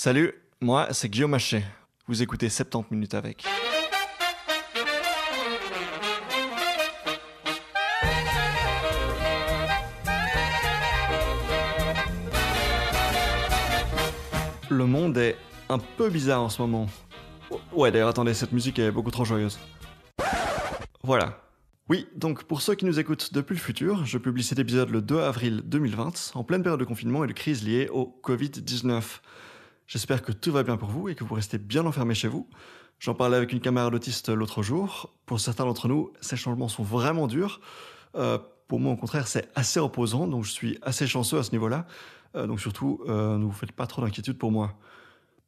Salut, moi c'est Guillaume Machet. Vous écoutez 70 minutes avec. Le monde est un peu bizarre en ce moment. Ouais, d'ailleurs, attendez, cette musique est beaucoup trop joyeuse. Voilà. Oui, donc pour ceux qui nous écoutent depuis le futur, je publie cet épisode le 2 avril 2020, en pleine période de confinement et de crise liée au Covid-19. J'espère que tout va bien pour vous et que vous restez bien enfermés chez vous. J'en parlais avec une camarade autiste l'autre jour. Pour certains d'entre nous, ces changements sont vraiment durs. Euh, pour moi, au contraire, c'est assez reposant, donc je suis assez chanceux à ce niveau-là. Euh, donc surtout, euh, ne vous faites pas trop d'inquiétude pour moi.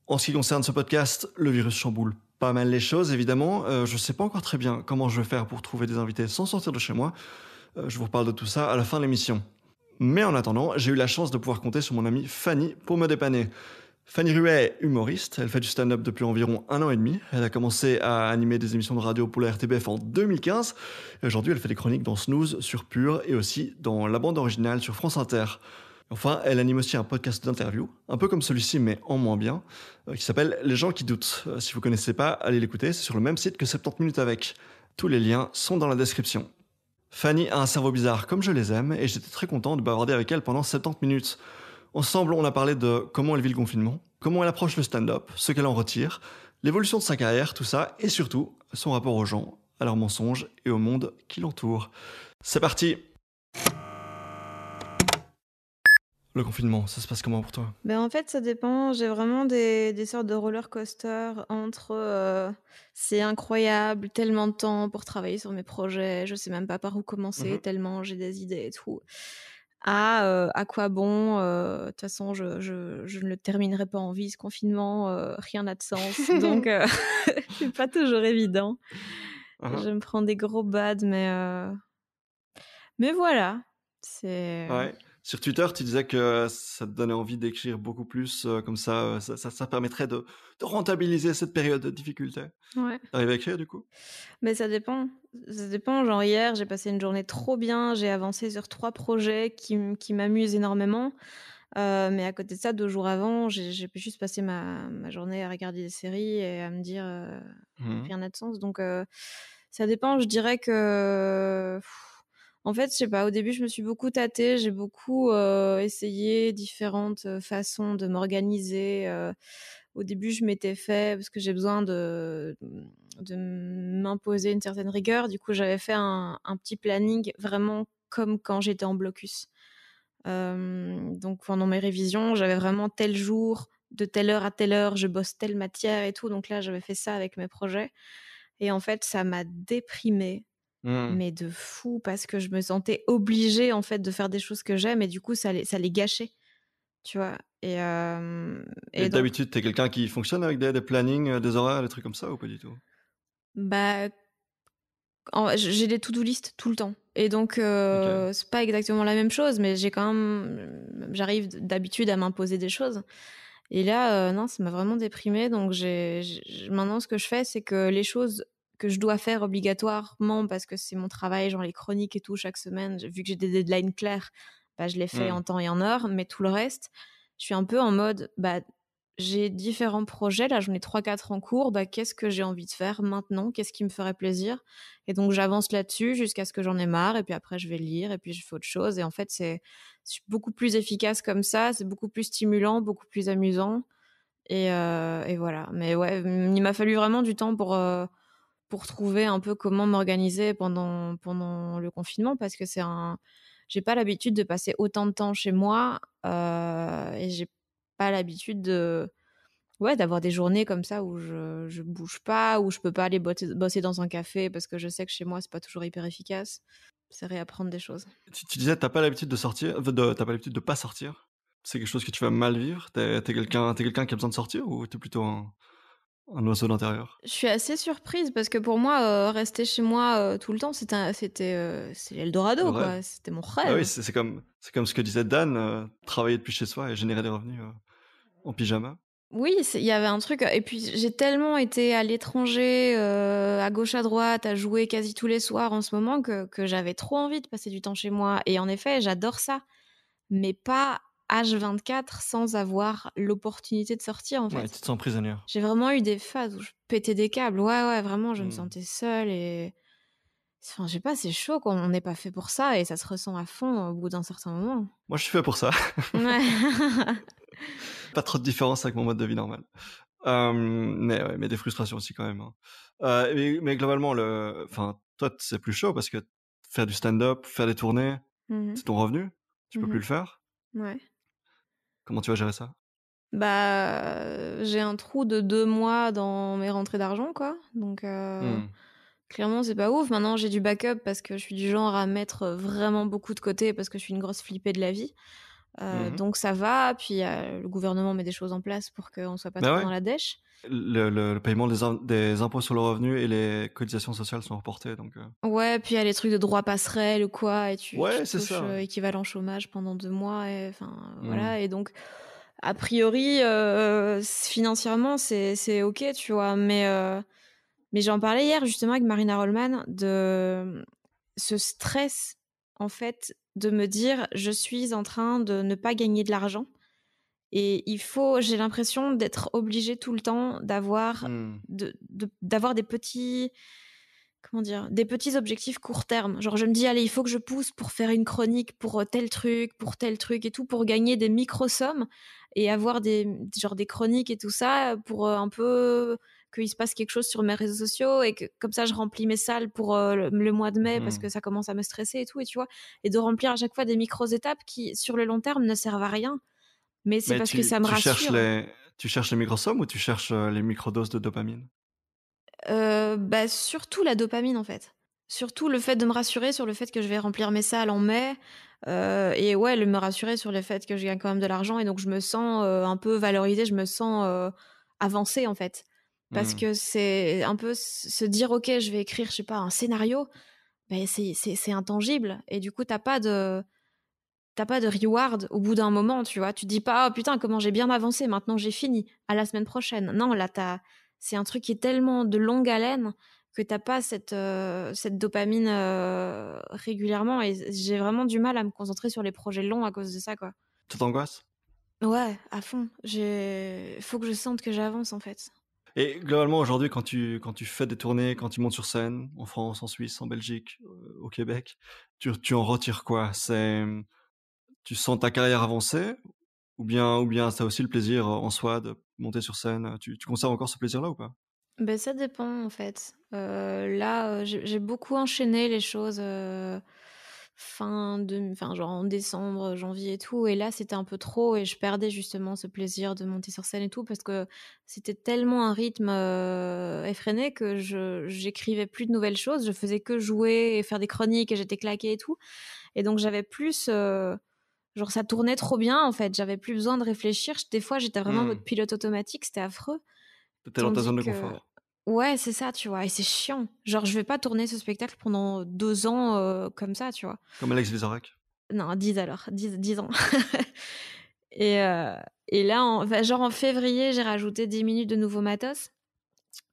En ce qui concerne ce podcast, le virus chamboule pas mal les choses, évidemment. je ne sais pas encore très bien comment je vais faire pour trouver des invités sans sortir de chez moi. je vous reparle de tout ça à la fin de l'émission. Mais en attendant, j'ai eu la chance de pouvoir compter sur mon amie Fanny pour me dépanner. Fanny Ruet, humoriste, elle fait du stand-up depuis environ un an et demi. Elle a commencé à animer des émissions de radio pour la RTBF en 2015. Et aujourd'hui, elle fait des chroniques dans Snooze sur Pure et aussi dans la bande originale sur France Inter. Enfin, elle anime aussi un podcast d'interview, un peu comme celui-ci, mais en moins bien, euh, qui s'appelle Les gens qui doutent. Euh, si vous ne connaissez pas, allez l'écouter, c'est sur le même site que 70 minutes avec. Tous les liens sont dans la description. Fanny a un cerveau bizarre comme je les aime, et j'étais très content de bavarder avec elle pendant 70 minutes. Ensemble, on a parlé de comment elle vit le confinement, comment elle approche le stand-up, ce qu'elle en retire, l'évolution de sa carrière, tout ça, et surtout son rapport aux gens, à leurs mensonges et au monde qui l'entoure. C'est parti Le confinement, ça se passe comment pour toi ben En fait, ça dépend. J'ai vraiment des, sortes de roller coaster entre euh, c'est incroyable, tellement de temps pour travailler sur mes projets, je sais même pas par où commencer, mhm. tellement j'ai des idées et tout. « Ah, à quoi bon de toute façon je, je, je, ne le terminerai pas en vie ce confinement rien n'a de sens donc c'est pas toujours évident hein, hein. je me prends des gros bads mais mais voilà c'est ouais. Sur Twitter, tu disais que ça te donnait envie d'écrire beaucoup plus, euh, comme euh, ça, ça, permettrait de, rentabiliser cette période de difficulté. Ouais. T'arrives à écrire du coup Mais ça dépend. Ça dépend. Genre hier, j'ai passé une journée trop bien. J'ai avancé sur trois projets qui, m'amusent énormément. Euh, mais à côté de ça, deux jours avant, j'ai pu juste passer ma, journée à regarder des séries et à me dire rien n'a de sens. Donc ça dépend. Je dirais que en fait, je sais pas, au début, je me suis beaucoup tâtée, j'ai beaucoup euh, essayé différentes euh, façons de m'organiser. Euh. au début, je m'étais fait, parce que j'ai besoin de, de m'imposer une certaine rigueur, du coup, j'avais fait un, petit planning vraiment comme quand j'étais en blocus. donc, pendant mes révisions, j'avais vraiment tel jour, de telle heure à telle heure, je bosse telle matière et tout. Donc là, j'avais fait ça avec mes projets. Et en fait, ça m'a déprimée Mmh. mais de fou parce que je me sentais obligée en fait de faire des choses que j'aime et du coup ça les, ça les gâchait tu vois et, et, d'habitude t'es quelqu'un qui fonctionne avec des, des, plannings euh, des horaires des trucs comme ça ou pas du tout bah j'ai des to-do list tout le temps et donc c'est pas exactement la même chose mais j'ai quand même mmh, j'arrive d'habitude à m'imposer des choses et là, non, ça m'a vraiment déprimée. Donc, j'ai... maintenant, ce que je fais, c'est que les choses que je dois faire obligatoirement parce que c'est mon travail, genre les chroniques et tout chaque semaine, vu que j'ai des deadlines claires, bah, je les fais mmh. en temps et en heure, mais tout le reste, je suis un peu en mode, bah, j'ai différents projets, là j'en ai 3-4 en cours, bah, qu'est-ce que j'ai envie de faire maintenant, qu'est-ce qui me ferait plaisir Et donc j'avance là-dessus jusqu'à ce que j'en ai marre, et puis après je vais lire, et puis je fais autre chose, et en fait c'est beaucoup plus efficace comme ça, c'est beaucoup plus stimulant, beaucoup plus amusant, et, euh, voilà. Mais ouais, il m'a fallu vraiment du temps pour... Euh, pour trouver un peu comment m'organiser pendant, pendant le confinement parce que c'est un. J'ai pas l'habitude de passer autant de temps chez moi euh, et j'ai pas l'habitude de. Ouais, d'avoir des journées comme ça où je, je bouge pas, où je peux pas aller bosser dans un café parce que je sais que chez moi c'est pas toujours hyper efficace. C'est réapprendre des choses. Tu, tu disais, t'as pas l'habitude de sortir, t'as pas l'habitude de pas sortir. C'est quelque chose que tu vas mal vivre. T'es, quelqu'un, quelqu'un qui a besoin de sortir ou t'es plutôt un, un oiseau d'intérieur Je suis assez surprise parce que pour moi, euh, rester chez moi euh, tout le temps, c'était c'était euh, l'Eldorado, quoi. C'était mon rêve. Ah oui, c'est comme c'est comme ce que disait Dan, travailler depuis chez soi et générer des revenus en pyjama. Oui, il y avait un truc. Et puis j'ai tellement été à l'étranger, à gauche à droite, à jouer quasi tous les soirs en ce moment que j'avais trop envie de passer du temps chez moi. Et en effet, j'adore ça, mais pas H24 sans avoir l'opportunité de sortir en fait. Ouais, tu te sens prisonnière. J'ai vraiment eu des phases où je pétais des câbles. Ouais, ouais, vraiment, je me hmm. sentais seule et. Enfin, je sais pas, c'est chaud, quand On n'est pas fait pour ça et ça se ressent à fond au bout d'un certain moment. Moi, je suis fait pour ça. Ouais. pas trop de différence avec mon mode de vie normal. mais, mais des frustrations aussi quand même. Hein. Euh, mais, globalement, le... enfin, toi, c'est plus chaud parce que faire du stand-up, faire des tournées, mmh c'est ton revenu. Tu peux plus mmh le faire. Ouais. Comment tu vas gérer ça Bah, j'ai un trou de deux mois dans mes rentrées d'argent, quoi. Donc, mmh. clairement, c'est pas ouf. Maintenant, j'ai du backup parce que je suis du genre à mettre vraiment beaucoup de côté parce que je suis une grosse flippée de la vie. Mmh donc ça va, puis le gouvernement met des choses en place pour qu'on soit pas bah trop dans la dèche. Le, paiement des, impôts sur le revenu et les cotisations sociales sont reportées. Donc, Ouais, puis il y a les trucs de droit passerelles ou quoi, et tu, équivalent chômage pendant deux mois, enfin mmh voilà, et donc a priori, financièrement, c'est ok, tu vois, mais, mais j'en parlais hier justement avec Marina Rollman de mmh, ce stress en fait de me dire je suis en train de ne pas gagner de l'argent. Et il faut, j'ai l'impression d'être obligé tout le temps d'avoir mmh. de, des petits comment dire, des petits objectifs court terme. Genre, je me dis, allez, il faut que je pousse pour faire une chronique pour euh, tel truc, pour tel truc et tout, pour gagner des micro-sommes et avoir des, genre, des chroniques et tout ça pour euh, un peu qu'il se passe quelque chose sur mes réseaux sociaux et que comme ça je remplis mes salles pour euh, le, mois de mai parce mmh. que ça commence à me stresser et tout et tu vois et de remplir à chaque fois des micros étapes qui sur le long terme ne servent à rien mais c'est parce que ça me rassure. tu cherches les microsommes ou tu cherches euh, les microdoses de dopamine euh, bah, surtout la dopamine en fait. Surtout le fait de me rassurer sur le fait que je vais remplir mes salles en mai. et ouais, le me rassurer sur le fait que je gagne quand même de l'argent. Et donc je me sens un peu valorisée, je me sens avancée en fait. Parce mmh. que c'est un peu se dire, OK, je vais écrire, je sais pas, un scénario, ben c'est intangible. Et du coup, t'as pas de t'as pas de reward au bout d'un moment, tu vois. Tu dis pas, oh putain, comment j'ai bien avancé, maintenant j'ai fini, à la semaine prochaine. Non, là, c'est un truc qui est tellement de longue haleine que t'as pas cette, euh, cette dopamine euh, régulièrement. Et j'ai vraiment du mal à me concentrer sur les projets longs à cause de ça, quoi. Tu t'angoisses Ouais, à fond. Faut que je sente que j'avance, en fait. Et globalement, aujourd'hui, quand tu, quand tu fais des tournées, quand tu montes sur scène, en France, en Suisse, en Belgique, euh, au Québec, tu, tu en retires quoi C'est Tu sens ta carrière avancer ou bien, ou bien ça aussi le plaisir euh, en soi de monter sur scène Tu, conserves encore ce plaisir-là ou pas ben, Ça dépend en fait. Euh, là, j'ai beaucoup enchaîné les choses fin de, genre en décembre, janvier et tout. Et là, c'était un peu trop et je perdais justement ce plaisir de monter sur scène et tout parce que c'était tellement un rythme euh, effréné que je j'écrivais plus de nouvelles choses. Je faisais que jouer et faire des chroniques et j'étais claquée et tout. Et donc j'avais plus euh, genre ça tournait trop bien en fait. J'avais plus besoin de réfléchir. Des fois, j'étais vraiment mmh. mode pilote automatique. C'était affreux. dans ta zone de confort. Ouais, c'est ça, tu vois. Et c'est chiant. Genre, je vais pas tourner ce spectacle pendant deux ans euh, comme ça, tu vois. Comme Alex Vizorek Non, dix alors. Dix, dix ans. Euh, et, là, en, genre en février, j'ai rajouté dix minutes de nouveau matos.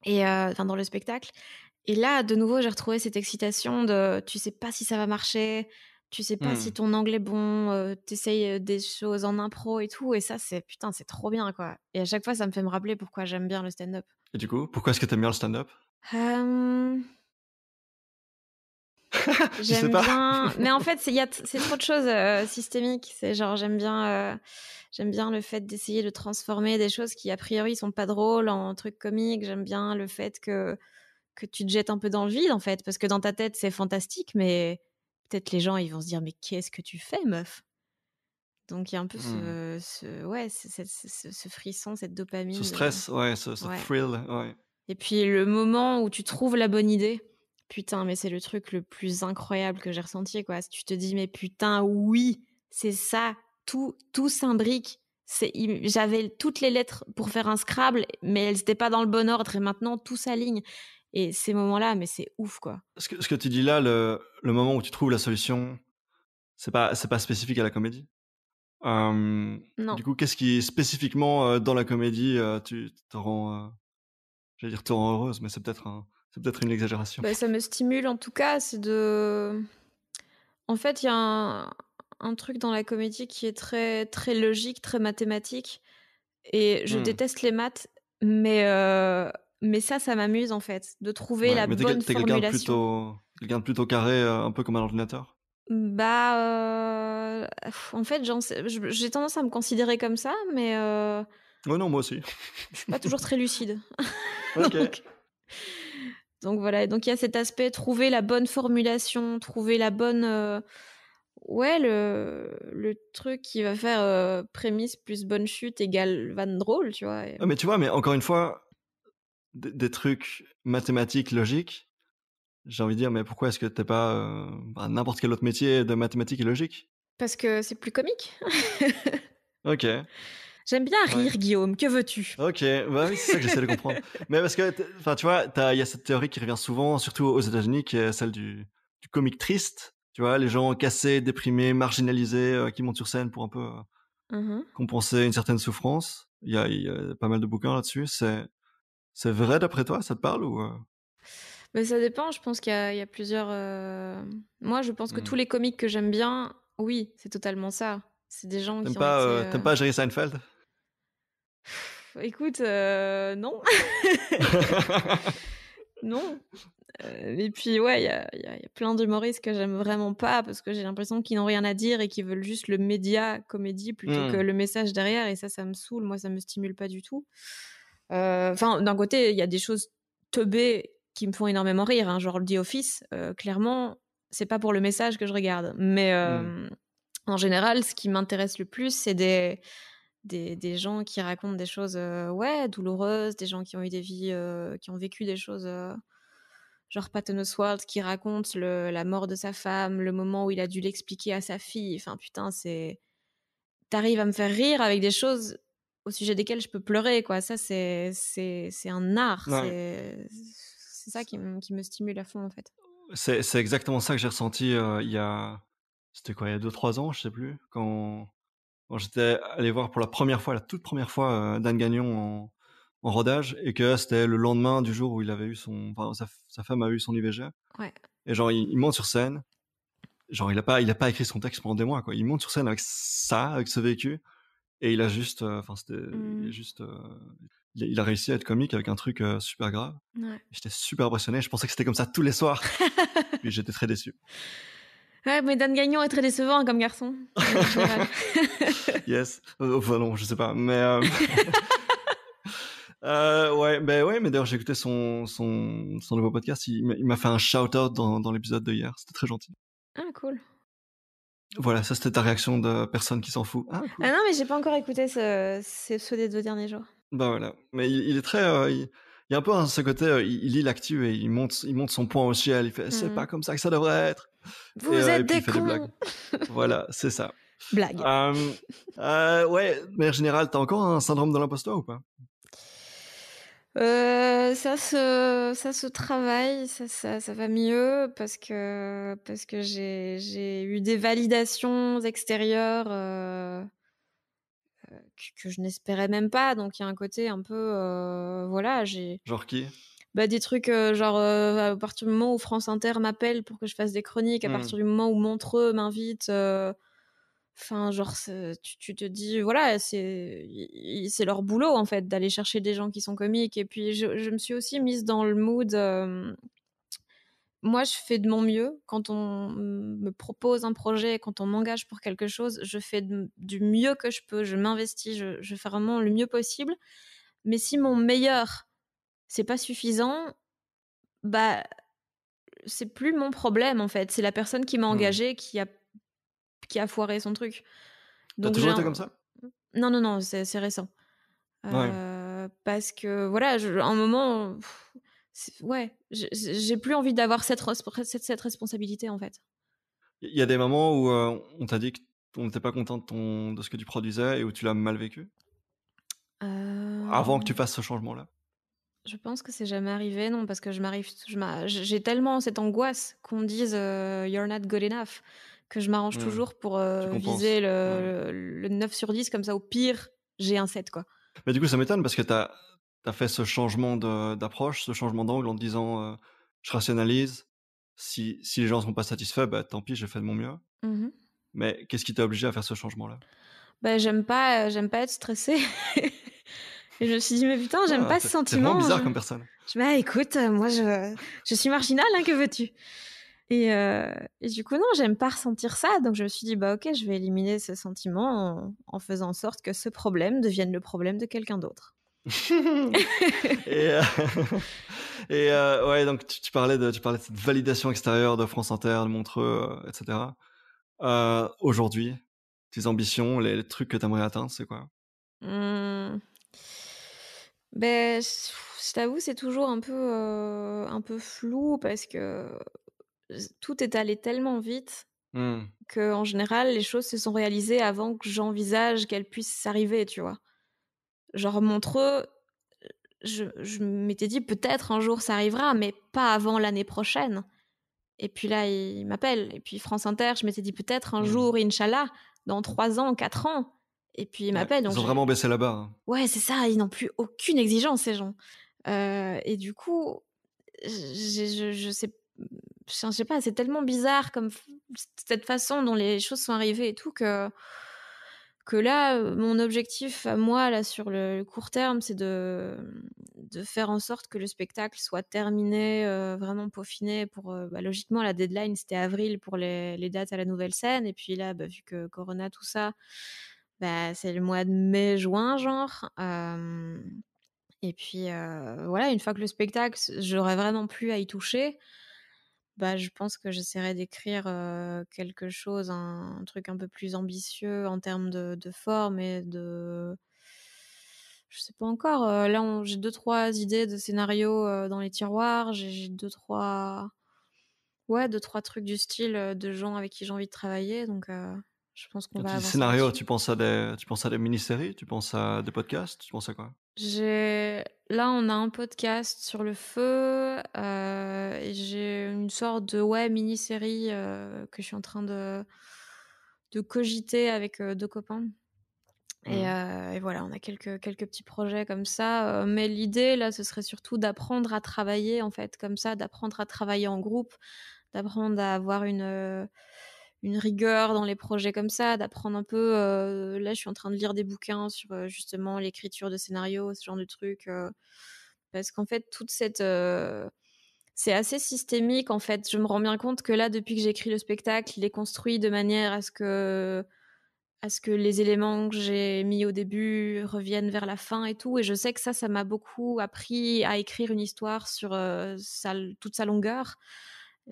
Et euh, enfin, dans le spectacle. Et là, de nouveau, j'ai retrouvé cette excitation de tu sais pas si ça va marcher, tu sais pas si mmh. ton anglais est bon, t'essayes des choses en impro et tout. Et ça, c'est putain, c'est trop bien, quoi. Et à chaque fois, ça me fait me rappeler pourquoi j'aime bien le stand-up. Et du coup, pourquoi est-ce que t'aimes bien le stand-up euh... j'aime bien mais en fait c'est trop de choses euh, systémiques c'est genre j'aime bien euh, j'aime bien le fait d'essayer de transformer des choses qui a priori sont pas drôles en trucs comiques j'aime bien le fait que que tu te jettes un peu dans le vide en fait parce que dans ta tête c'est fantastique mais peut-être les gens ils vont se dire mais qu'est-ce que tu fais meuf donc il y a un peu mmh. ce, ouais, ce, frisson, cette dopamine. Euh, ce stress, ce, thrill, Et puis le moment où tu trouves la bonne idée, putain, mais c'est le truc le plus incroyable que j'ai ressenti, quoi. Si tu te dis, mais putain, oui, c'est ça, tout, tout s'imbrique. j'avais toutes les lettres pour faire un Scrabble, mais elles n'étaient pas dans le bon ordre, et maintenant tout s'aligne. Et ces moments-là, mais c'est ouf, quoi. Ce que, tu dis là, le, moment où tu trouves la solution, c'est pas, c'est pas spécifique à la comédie. Du coup, qu'est-ce qui spécifiquement dans la comédie tu te rend, j'allais dire te heureuse, mais c'est peut-être c'est peut-être une exagération. Bah, ça me stimule en tout cas, c'est de. En fait, il y a un, truc dans la comédie qui est très très logique, très mathématique, et je mmh. déteste les maths, mais mais ça, ça m'amuse en fait, de trouver la bonne formulation. T'es quelqu'un plutôt, plutôt carré, un peu comme un ordinateur. Bah, euh, en fait, j'ai tendance à me considérer comme ça, mais. Euh, non, moi aussi. Je suis pas toujours très lucide. Ok. donc, voilà, donc il y a cet aspect trouver la bonne formulation, trouver la bonne. Euh, ouais, le, truc qui va faire euh, prémisse plus bonne chute égale van drôle, tu vois. Mais tu vois, mais encore une fois, des trucs mathématiques, logiques, j'ai envie de dire, mais pourquoi est-ce que t'es pas euh, bah, n'importe quel autre métier de mathématiques et logique Parce que c'est plus comique. ok. J'aime bien rire, Guillaume. Que veux-tu Ok, bah c'est ça que j'essaie de comprendre. Mais parce que, enfin, tu vois, il y a cette théorie qui revient souvent, surtout aux États-Unis, qui est celle du, du comique triste. Tu vois, les gens cassés, déprimés, marginalisés, euh, qui montent sur scène pour un peu euh, mmh compenser une certaine souffrance. Il y, a, pas mal de bouquins là-dessus. C'est, c'est vrai d'après toi Ça te parle ou euh? Mais ça dépend, je pense qu'il y, a plusieurs... Euh, moi, je pense que tous mm. les comiques que j'aime bien, oui, c'est totalement ça. C'est des gens qui pas, ont euh, pas Jerry Seinfeld Écoute, euh, non. non. Et puis, ouais, il y a, y a, plein d'humoristes que j'aime vraiment pas parce que j'ai l'impression qu'ils n'ont rien à dire et qu'ils veulent juste le média comédie plutôt mm. que le message derrière. Et ça, ça me saoule. Moi, ça me stimule pas du tout. Enfin, d'un côté, il y a des choses teubées qui me font énormément rire, hein. Genre, genre dit Office, euh, clairement, c'est pas pour le message que je regarde. Mais mmh. euh, en général, ce qui m'intéresse le plus, c'est des, des, gens qui racontent des choses euh, ouais, douloureuses, des gens qui ont eu des vies, qui ont vécu des choses genre Patton Oswalt qui raconte la mort de sa femme, le moment où il a dû l'expliquer à sa fille. Enfin, putain, c'est. T'arrives à me faire rire avec des choses au sujet desquelles je peux pleurer, quoi. Ça, c'est, c'est, un art. C'est c'est ça qui, me stimule à fond en fait. C'est exactement ça que j'ai ressenti euh, il y a. C'était quoi, il y a 2-3 ans, je sais plus, quand, j'étais allé voir pour la première fois, la toute première fois, euh, Dan Gagnon en, rodage et que c'était le lendemain du jour où il avait eu son sa, femme a eu son IVG ouais. et genre il, monte sur scène genre il a pas il a pas écrit son texte pendant des mois quoi il monte sur scène avec ça avec ce vécu et il a juste euh, enfin c'était mmh. juste il a réussi à être comique avec un truc super grave. J'étais super impressionné. Je pensais que c'était comme ça tous les soirs. et j'étais très déçu. Ouais, mais Dan Gagnon est très décevant comme garçon. yes. Euh, enfin, non, je sais pas. Mais. Euh, euh, ouais, ben ouais, mais d'ailleurs j'ai écouté son, son, son, nouveau podcast, il m'a fait un shout-out dans, l'épisode de hier, c'était très gentil. Ah cool. Voilà, ça c'était ta réaction de personne qui s'en fout. Ah, ah non mais j'ai pas encore écouté ce, ce, ceux des deux derniers jours. Bah, voilà. Mais il, est très. Euh, il, y a un peu ce côté, euh, il, lit l'actu et il monte, il monte son point au ciel. Il fait, c'est mmh pas comme ça que ça devrait être. Vous euh, êtes des, cons. voilà, c'est ça. Blague. ouais, mais en général, t'as encore un syndrome de l'imposteur ou pas ça se ça se travaille, ça, ça, ça va mieux parce que parce que j'ai eu des validations extérieures que, je n'espérais même pas. Donc il y a un côté un peu. Euh, voilà, j'ai. Genre qui bah, des trucs euh, genre euh, à partir du moment où France Inter m'appelle pour que je fasse des chroniques, à mmh. partir du moment où Montreux m'invite, enfin genre tu, te dis voilà c'est c'est leur boulot en fait d'aller chercher des gens qui sont comiques et puis je, je me suis aussi mise dans le mood moi, je fais de mon mieux. Quand on me propose un projet, quand on m'engage pour quelque chose, je fais du mieux que je peux. Je m'investis, je, fais vraiment le mieux possible. Mais si mon meilleur, c'est pas suffisant, bah, c'est plus mon problème en fait. C'est la personne qui m'a mmh engagé qui a qui a foiré son truc. T'as toujours été comme ça Non, non, non, c'est récent. Ah euh, parce que voilà, je, un moment ouais, j'ai plus envie d'avoir cette, cette, responsabilité en fait. Il y a des moments où euh, on t'a dit qu'on n'était pas content de, ce que tu produisais et où tu l'as mal vécu Avant que tu euh fasses ce changement-là Je pense que c'est jamais arrivé, non, parce que je m'arrive, j'ai tellement cette angoisse qu'on dise euh, You're not good enough que je m'arrange mmh. toujours pour viser le, 9 sur 10, comme ça au pire, j'ai un 7 quoi. Mais du coup, ça m'étonne parce que tu as tu as fait ce changement d'approche, ce changement d'angle en te disant je rationalise, si, si, les gens ne sont pas satisfaits, bah, tant pis, j'ai fait de mon mieux. Mmh mais qu'est-ce qui t'a obligé à faire ce changement-là Ben J'aime pas, j'aime pas être stressée. Et je me suis dit, mais putain, j'aime ah, pas ce sentiment. C'est bizarre comme personne. Je me ah, écoute, moi, je, je suis marginale, hein, que veux-tu et, et, du coup, non, j'aime pas ressentir ça. Donc, je me suis dit, bah, ok, je vais éliminer ce sentiment en faisant en sorte que ce problème devienne le problème de quelqu'un d'autre. et, euh, euh, ouais, donc tu, parlais de, tu parlais de cette validation extérieure de France Inter, de Montreux, euh, etc. Aujourd'hui, tes ambitions, les, trucs que tu aimerais atteindre, c'est quoi mmh. Ben, je t'avoue, c'est toujours un peu, un peu flou parce que tout est allé tellement vite. Mmh. que en général les choses se sont réalisées avant que j'envisage qu'elles puissent s'arriver tu vois genre Montreux, je, je m'étais dit peut-être un jour ça arrivera, mais pas avant l'année prochaine. Et puis là, il m'appelle. Et puis France Inter, je m'étais dit peut-être un mmh. jour, Inch'Allah, dans trois ans, quatre ans. Et puis il m'appelle. ils ont vraiment baissé la barre. Hein. Ouais, c'est ça. Ils n'ont plus aucune exigence, ces gens. Euh, et du coup, je, je, sais, je sais pas, c'est tellement bizarre comme cette façon dont les choses sont arrivées et tout que que là, euh, mon objectif à moi, là, sur le, court terme, c'est de, faire en sorte que le spectacle soit terminé, euh, vraiment peaufiné. Pour, euh, bah, logiquement, la deadline, c'était avril pour les, dates à la nouvelle scène. Et puis là, bah, vu que Corona, tout ça, bah, c'est le mois de mai, juin, genre. et puis, voilà, une fois que le spectacle, j'aurais vraiment plus à y toucher bah, je pense que j'essaierai d'écrire quelque chose, un, truc un peu plus ambitieux en termes de, forme et de. Je sais pas encore. là, j'ai deux trois idées de scénarios dans les tiroirs. J'ai deux trois, ouais, deux trois trucs du style de gens avec qui j'ai envie de travailler. Donc, je pense qu'on va. Des tu penses à des, tu penses à des mini-séries, tu penses à des podcasts, tu penses à quoi J'ai là, on a un podcast sur le feu. Euh, et j'ai une sorte de ouais, mini-série euh, que je suis en train de, de cogiter avec euh, deux copains. Et, mmh. et, voilà, on a quelques, quelques petits projets comme ça. mais l'idée, là, ce serait surtout d'apprendre à travailler, en fait, comme ça, d'apprendre à travailler en groupe, d'apprendre à avoir une une rigueur dans les projets comme ça, d'apprendre un peu. Euh, là, je suis en train de lire des bouquins sur euh, justement l'écriture de scénarios, ce genre de trucs. Euh, parce qu'en fait, toute cette. c'est assez systémique, en fait. Je me rends bien compte que là, depuis que j'écris le spectacle, il est construit de manière à ce que à ce que les éléments que j'ai mis au début reviennent vers la fin et tout. Et je sais que ça, ça m'a beaucoup appris à écrire une histoire sur toute sa longueur.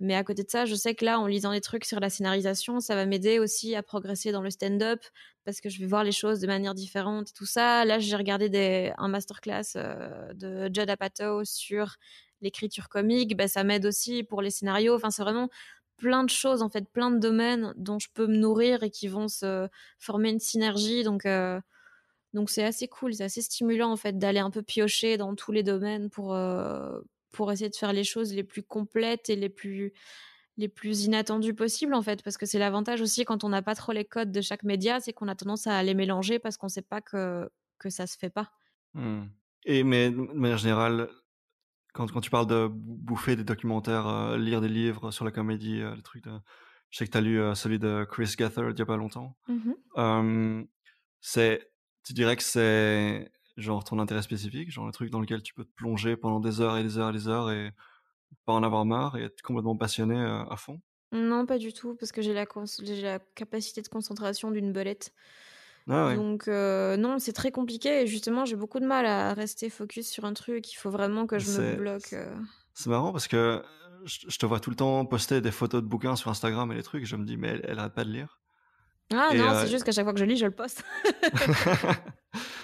Mais à côté de ça, je sais que là, en lisant des trucs sur la scénarisation, ça va m'aider aussi à progresser dans le stand-up parce que je vais voir les choses de manière différente et tout ça. Là, j'ai regardé des, un masterclass euh, de Judd Apatow sur l'écriture comique. Ben, ça m'aide aussi pour les scénarios. Enfin, c'est vraiment plein de choses, en fait, plein de domaines dont je peux me nourrir et qui vont se former une synergie. Donc, euh, donc c'est assez cool, c'est assez stimulant, en fait, d'aller un peu piocher dans tous les domaines pour, euh, pour essayer de faire les choses les plus complètes et les plus les plus inattendues possibles en fait parce que c'est l'avantage aussi quand on n'a pas trop les codes de chaque média c'est qu'on a tendance à les mélanger parce qu'on sait pas que que ça se fait pas mmh. et mais de manière générale quand quand tu parles de bouffer des documentaires euh, lire des livres sur la comédie euh, les je sais que tu as lu euh, celui de Chris Gethard il y a pas longtemps mmh c'est tu dirais que c'est genre ton intérêt spécifique, genre le truc dans lequel tu peux te plonger pendant des heures et des heures et des heures et pas en avoir marre et être complètement passionné euh, à fond Non, pas du tout, parce que j'ai la, capacité de concentration d'une belette. Ah Donc euh, non, c'est très compliqué et justement j'ai beaucoup de mal à rester focus sur un truc. Il faut vraiment que je me bloque. Euh. C'est marrant parce que je te vois tout le temps poster des photos de bouquins sur Instagram et les trucs. Je me dis mais elle, elle arrête pas de lire. Ah non, c'est juste qu'à chaque fois que je lis, je le poste.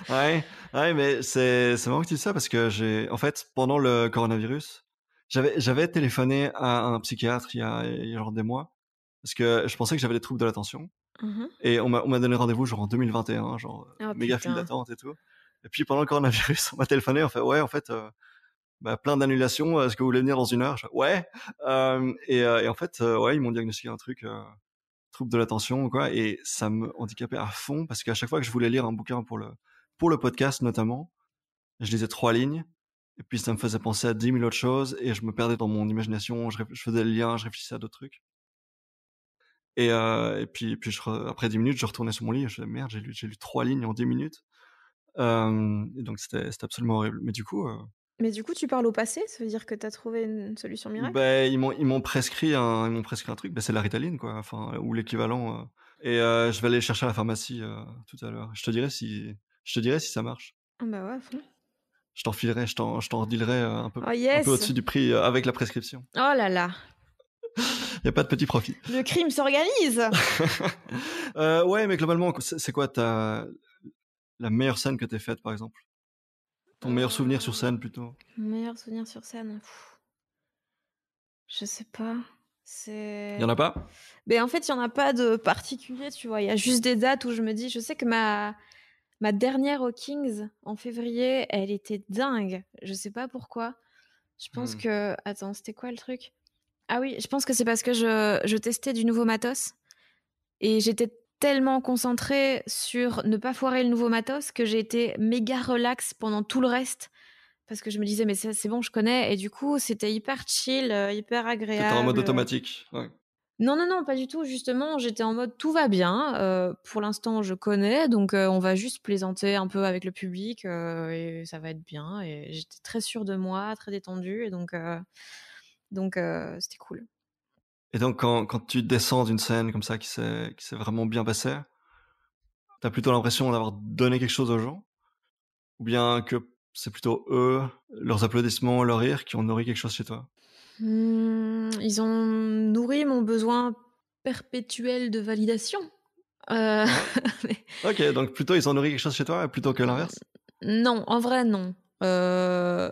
ouais, ouais, mais c'est c'est marrant que tu dis ça parce que j'ai en fait pendant le coronavirus, j'avais j'avais téléphoné à un psychiatre il y a, il y a genre des mois parce que je pensais que j'avais des troubles de l'attention. Mmh et on Et on m'a donné rendez-vous genre en 2021, genre euh, oh, méga file d'attente et tout. Et puis pendant le coronavirus, on m'a téléphoné, en fait ouais, en fait, euh, bah, plein d'annulations, euh, est-ce que vous voulez venir dans une heure Ouais. et, et, en fait, ouais, ils m'ont diagnostiqué un truc trouble de l'attention quoi, et ça me handicapait à fond parce qu'à chaque fois que je voulais lire un bouquin pour le, pour le podcast notamment, je lisais trois lignes, et puis ça me faisait penser à dix mille autres choses, et je me perdais dans mon imagination, je, faisais le lien, je réfléchissais à d'autres trucs. Et, euh, et puis, puis après dix minutes, je retournais sur mon lit, et je disais merde, j'ai lu, j'ai lu trois lignes en dix minutes. et donc c'était, c'était absolument horrible. Mais du coup, euh, mais du coup, tu parles au passé Ça veut dire que tu as trouvé une solution miracle bah, Ils m'ont prescrit, un, ils prescrit un truc, bah, c'est la Ritaline, quoi, enfin, ou l'équivalent. Euh. Et euh, je vais aller chercher à la pharmacie euh, tout à l'heure. Je te dirai si, je te dirai si ça marche. Ah bah ouais, Je t'en filerai, je t'en, je un peu, oh, un peu au-dessus du prix avec la prescription. Oh là là Il n'y a pas de petit profit. Le crime s'organise Ouais, mais globalement, c'est, quoi ta, la meilleure scène que tu as faite, par exemple ton meilleur souvenir sur scène plutôt Mon meilleur souvenir sur scène Je sais pas. Il y en a pas Mais ben, en fait, il y en a pas de particulier, tu vois. Il y a juste des dates où je me dis, je sais que ma ma dernière au Kings en février, elle était dingue. Je sais pas pourquoi. Je pense hmm. que attends, c'était quoi le truc Ah oui, je pense que c'est parce que je, je testais du nouveau matos et j'étais tellement concentrée sur ne pas foirer le nouveau matos que j'ai été méga relax pendant tout le reste parce que je me disais mais c'est bon je connais et du coup c'était hyper chill euh, hyper agréable c'était en mode automatique non non non pas du tout justement j'étais en mode tout va bien euh, pour l'instant je connais donc euh, on va juste plaisanter un peu avec le public et ça va être bien et j'étais très sûre de moi très détendue et donc donc c'était cool et donc, quand, quand tu descends d'une scène comme ça qui s'est, vraiment bien passée, t'as plutôt l'impression d'avoir donné quelque chose aux gens, ou bien que c'est plutôt eux, leurs applaudissements, leurs rires, qui ont nourri quelque chose chez toi mmh, Ils ont nourri mon besoin perpétuel de validation. Euh, ok, donc plutôt ils ont nourri quelque chose chez toi plutôt que l'inverse Non, en vrai, non. Euh,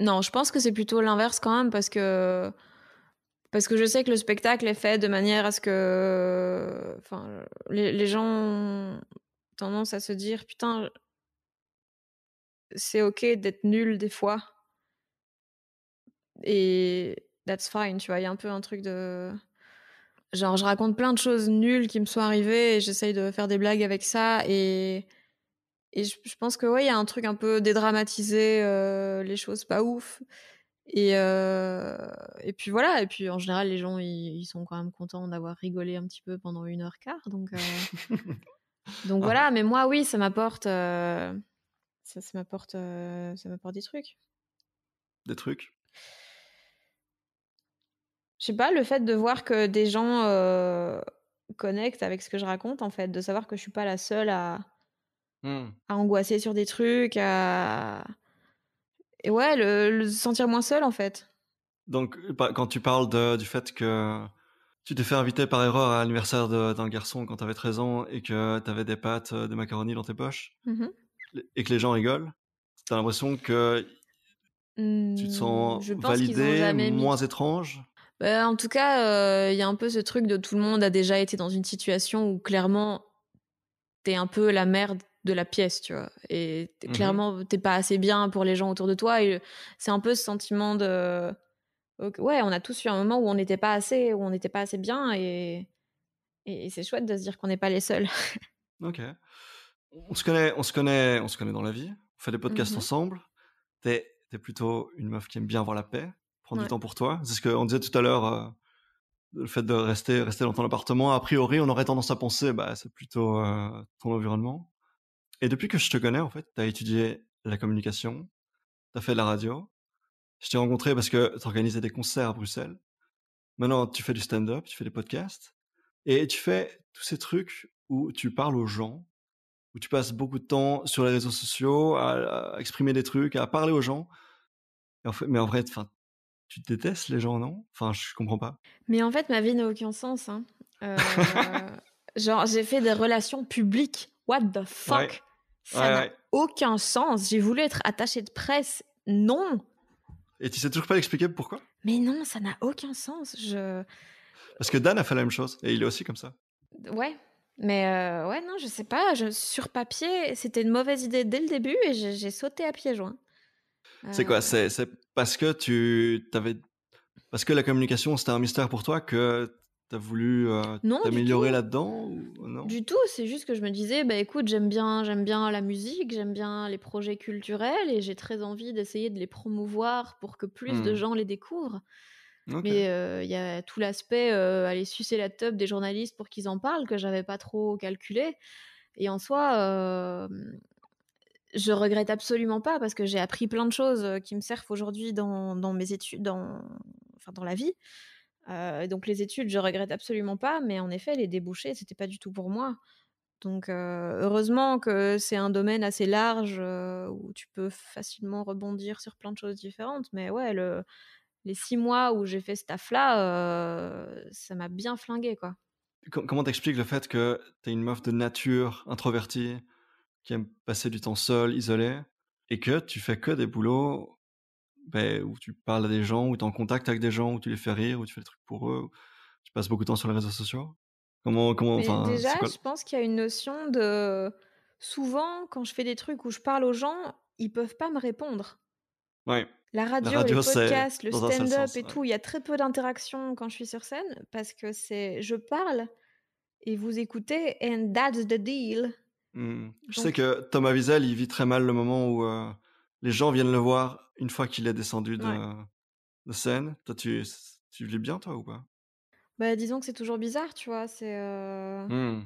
non, je pense que c'est plutôt l'inverse quand même parce que parce que je sais que le spectacle est fait de manière à ce que enfin, les, gens ont tendance à se dire Putain, c'est ok d'être nul des fois. Et that's fine, tu vois. Il y a un peu un truc de. Genre, je raconte plein de choses nulles qui me sont arrivées et j'essaye de faire des blagues avec ça. Et, et je, pense que, ouais, il y a un truc un peu dédramatiser euh, les choses pas ouf. Et, euh, et puis voilà, et puis en général, les gens, ils, sont quand même contents d'avoir rigolé un petit peu pendant une heure quart. Donc, euh, donc ah. voilà, mais moi, oui, ça m'apporte, euh, ça, ça m'apporte, ça m'apporte des trucs. Des trucs Je sais pas, le fait de voir que des gens connectent avec ce que je raconte, en fait, de savoir que je suis pas la seule à, mmh. à angoisser sur des trucs, à... Et ouais, le, sentir moins seul en fait. Donc, euh, quand tu parles du fait que tu t'es fait inviter par erreur à l'anniversaire d'un garçon quand t'avais 13 ans et que t'avais des pâtes, euh, des macaronis dans tes poches mmh et que les gens rigolent, t'as l'impression que tu te sens mmh, validé, moins étrange bah, En tout cas, euh, il y a un peu ce truc de tout le monde a déjà été dans une situation où clairement t'es un peu la merde de la pièce, tu vois. Et mmh clairement, t'es pas assez bien pour les gens autour de toi. Et c'est un peu ce sentiment de. Euh, ouais, on a tous eu un moment où on n'était pas assez, où on n'était pas assez bien. Et, et c'est chouette de se dire qu'on n'est pas les seuls. ok. On se connaît, on se connaît, on se connaît dans la vie. On fait des mmh podcasts ensemble. T'es es plutôt une meuf qui aime bien avoir la paix, prendre du temps pour toi. C'est ce qu'on disait tout à l'heure. Euh, le fait de rester, rester dans ton appartement, a priori, on aurait tendance à penser, bah, c'est plutôt euh, ton environnement. Et depuis que je te connais, en fait, tu as étudié la communication, tu as fait de la radio. Je t'ai rencontré parce que tu organisais des concerts à Bruxelles. Maintenant, tu fais du stand-up, tu fais des podcasts. Et tu fais tous ces trucs où tu parles aux gens, où tu passes beaucoup de temps sur les réseaux sociaux à, exprimer des trucs, à parler aux gens. Et en fait, mais en vrai, tu détestes les gens, non Enfin, je comprends pas. Mais en fait, ma vie n'a aucun sens. Hein. Euh, genre, j'ai fait des relations publiques. What the fuck ça n'a aucun sens. J'ai voulu être attachée de presse. Non. Et tu sais toujours pas expliquer pourquoi Mais non, ça n'a aucun sens. Je... Parce que Dan a fait la même chose et il est aussi comme ça. Ouais. Mais euh, ouais, non, je sais pas. Je, sur papier, c'était une mauvaise idée dès le début et j'ai sauté à pieds joints. C'est quoi euh. C'est parce que tu t'avais. Parce que la communication, c'était un mystère pour toi que T'as voulu euh, t'améliorer là-dedans non Du tout, c'est juste que je me disais, bah écoute, j'aime bien, j'aime bien la musique, j'aime bien les projets culturels et j'ai très envie d'essayer de les promouvoir pour que plus de hmm. gens les découvrent. Mais euh, il y a tout l'aspect euh, aller sucer la teub des journalistes pour qu'ils en parlent que j'avais pas trop calculé. Et en soi, je regrette absolument pas parce que j'ai appris plein de choses qui me servent aujourd'hui dans, dans mes études, dans, enfin, dans la vie donc les études, je regrette absolument pas, mais en effet, les débouchés, c'était pas du tout pour moi. Donc heureusement que c'est un domaine assez large où tu peux facilement rebondir sur plein de choses différentes. Mais ouais, les six mois où j'ai fait ce taf-là, ça m'a bien flingué, quoi. Comment t'expliques le fait que t'es une meuf de nature introvertie qui aime passer du temps seule, isolée, et que tu fais que des boulots ben, où tu parles à des gens, où tu es en contact avec des gens, où tu les fais rire, où tu fais des trucs pour eux, tu passes beaucoup de temps sur les réseaux sociaux Comment, comment, Déjà, je pense qu'il y a une notion de. Souvent, quand je fais des trucs où je parle aux gens, ils peuvent pas me répondre. Ouais. La radio, le les le stand-up et tout, il y a très peu d'interactions quand je suis sur scène parce que c'est je parle et vous écoutez and that's the deal. Je mmh. sais que Thomas Wiesel, il vit très mal le moment où euh, les gens viennent le voir une fois qu'il est descendu de, scène. Toi, tu, tu bien, toi, ou pas bah, Disons que c'est toujours bizarre, tu vois. C'est. Euh mmh.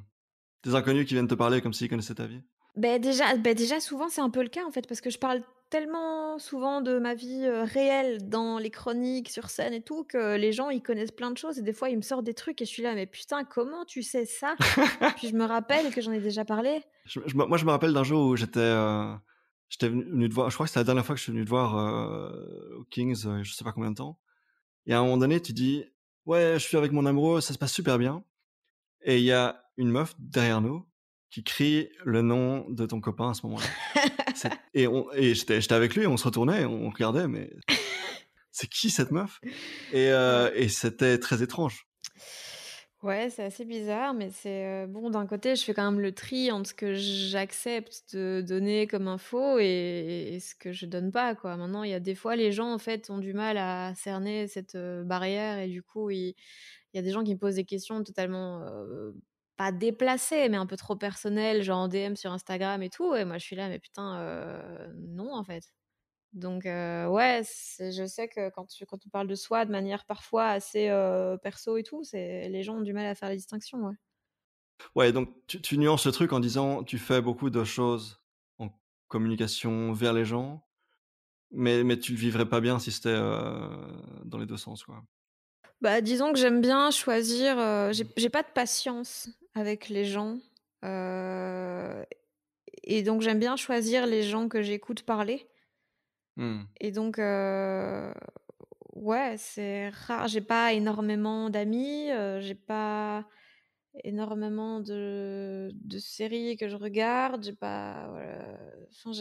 Des inconnus qui viennent te parler comme s'ils connaissaient ta vie bah, déjà, bah, déjà, souvent, c'est un peu le cas, en fait, parce que je parle tellement souvent de ma vie euh, réelle dans les chroniques, sur scène et tout, que les gens, ils connaissent plein de choses et des fois, ils me sortent des trucs et je suis là, mais putain, comment tu sais ça Puis je me rappelle que j'en ai déjà parlé. moi, je me rappelle d'un jour où j'étais. Euh, voir, je crois que c'était la dernière fois que je suis venu te voir euh, au Kings, je euh, je sais pas combien de temps. Et à un moment donné, tu dis Ouais, je suis avec mon amoureux, ça se passe super bien. Et il y a une meuf derrière nous qui crie le nom de ton copain à ce moment-là. et, et j'étais avec lui, on se retournait, on regardait, mais c'est qui cette meuf euh, et c'était très étrange. Ouais, c'est assez bizarre, mais c'est euh, bon. D'un côté, je fais quand même le tri entre ce que j'accepte de donner comme info et, ce que je donne pas, quoi. Maintenant, il y a des fois, les gens en fait ont du mal à cerner cette euh, barrière et du coup, il, y a des gens qui me posent des questions totalement euh, pas déplacées, mais un peu trop personnelles, genre en DM sur Instagram et tout. Et moi, je suis là, mais putain, non, en fait. Donc ouais, je sais que quand, tu, quand on parle de soi de manière parfois assez perso et tout, c'est les gens ont du mal à faire la distinction. Ouais, ouais donc tu, nuances le truc en disant tu fais beaucoup de choses en communication vers les gens, mais, mais tu le vivrais pas bien si c'était dans les deux sens. Quoi. Bah, disons que j'aime bien choisir, mmh. j'ai pas de patience avec les gens. et donc j'aime bien choisir les gens que j'écoute parler Mmh. Et donc, ouais, c'est rare. J'ai pas énormément d'amis, j'ai pas énormément de, de, séries que je regarde. J'ai pas,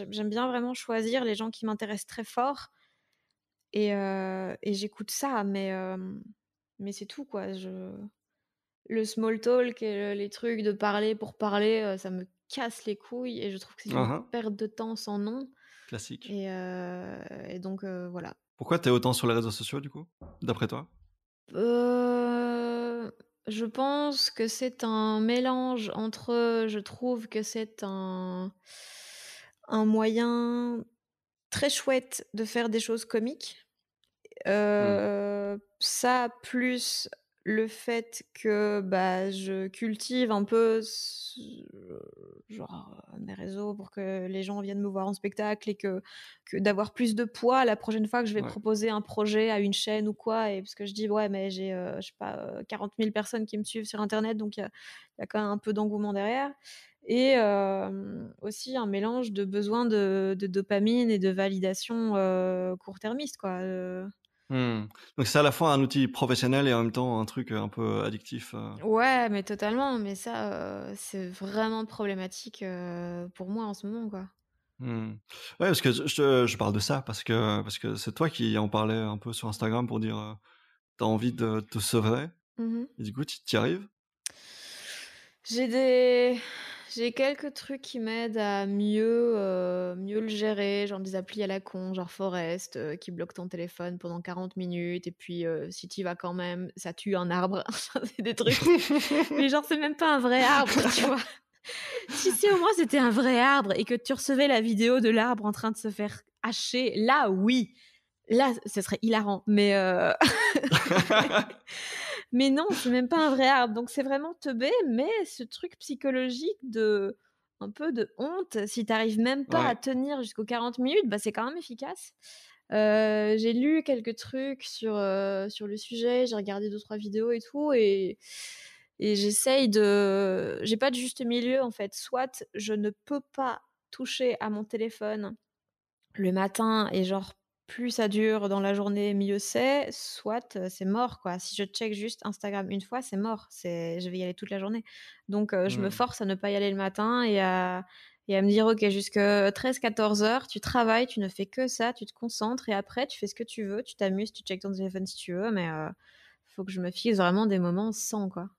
j'aime bien vraiment choisir les gens qui m'intéressent très fort. Et, j'écoute ça, mais, mais c'est tout, quoi. Je... Le small talk et les trucs de parler pour parler, ça me casse les couilles et je trouve que c'est une ah ah. perte de temps sans nom. Classique. Et, euh, donc, euh, voilà. Pourquoi tu es autant sur les réseaux sociaux, du coup, d'après toi euh, Je pense que c'est un mélange entre. Je trouve que c'est un, un moyen très chouette de faire des choses comiques. Mmh. Ça, plus le fait que bah, je cultive un peu euh, genre euh, mes réseaux pour que les gens viennent me voir en spectacle et que, que d'avoir plus de poids la prochaine fois que je vais proposer un projet à une chaîne ou quoi et parce que je dis ouais mais j'ai euh, je sais pas 40 000 personnes qui me suivent sur internet donc il y a, quand même un peu d'engouement derrière et aussi un mélange de besoin de, dopamine et de validation court-termiste quoi Mmh. Donc c'est à la fois un outil professionnel et en même temps un truc euh, un peu euh, addictif. Euh. Ouais, mais totalement. Mais ça, c'est vraiment problématique pour moi en ce moment, quoi. Mmh. Ouais, parce que je, parle de ça parce que parce que c'est toi qui en parlais un peu sur Instagram pour dire t'as envie de te sevrer. Mmh du coup, tu y arrives. J'ai des j'ai quelques trucs qui m'aident à mieux, euh, mieux le gérer, genre des applis à la con, genre Forest, euh, qui bloque ton téléphone pendant 40 minutes, et puis euh, si tu vas quand même, ça tue un arbre. c'est des trucs. Mais genre, c'est même pas un vrai arbre, tu vois. si au moins c'était un vrai arbre et que tu recevais la vidéo de l'arbre en train de se faire hacher, là, oui. Là, ce serait hilarant. Mais. Mais non, c'est même pas un vrai arbre. Donc c'est vraiment teubé, mais ce truc psychologique de un peu de honte, si t'arrives même pas à tenir jusqu'aux 40 minutes, bah c'est quand même efficace. Euh, j'ai lu quelques trucs sur, euh, sur le sujet, j'ai regardé deux trois vidéos et tout, et, et j'essaye de. J'ai pas de juste milieu en fait. Soit je ne peux pas toucher à mon téléphone le matin et genre plus ça dure dans la journée, mieux c'est. Soit c'est mort, quoi. Si je check juste Instagram une fois, c'est mort. je vais y aller toute la journée. Donc, je me mmh. force à ne pas y aller le matin et à, et à me dire, OK, jusqu'à 13, 14 heures, tu travailles, tu ne fais que ça, tu te concentres et après, tu fais ce que tu veux, tu t'amuses, tu checkes ton téléphone si tu veux, mais il faut que je me fixe vraiment des moments sans, quoi.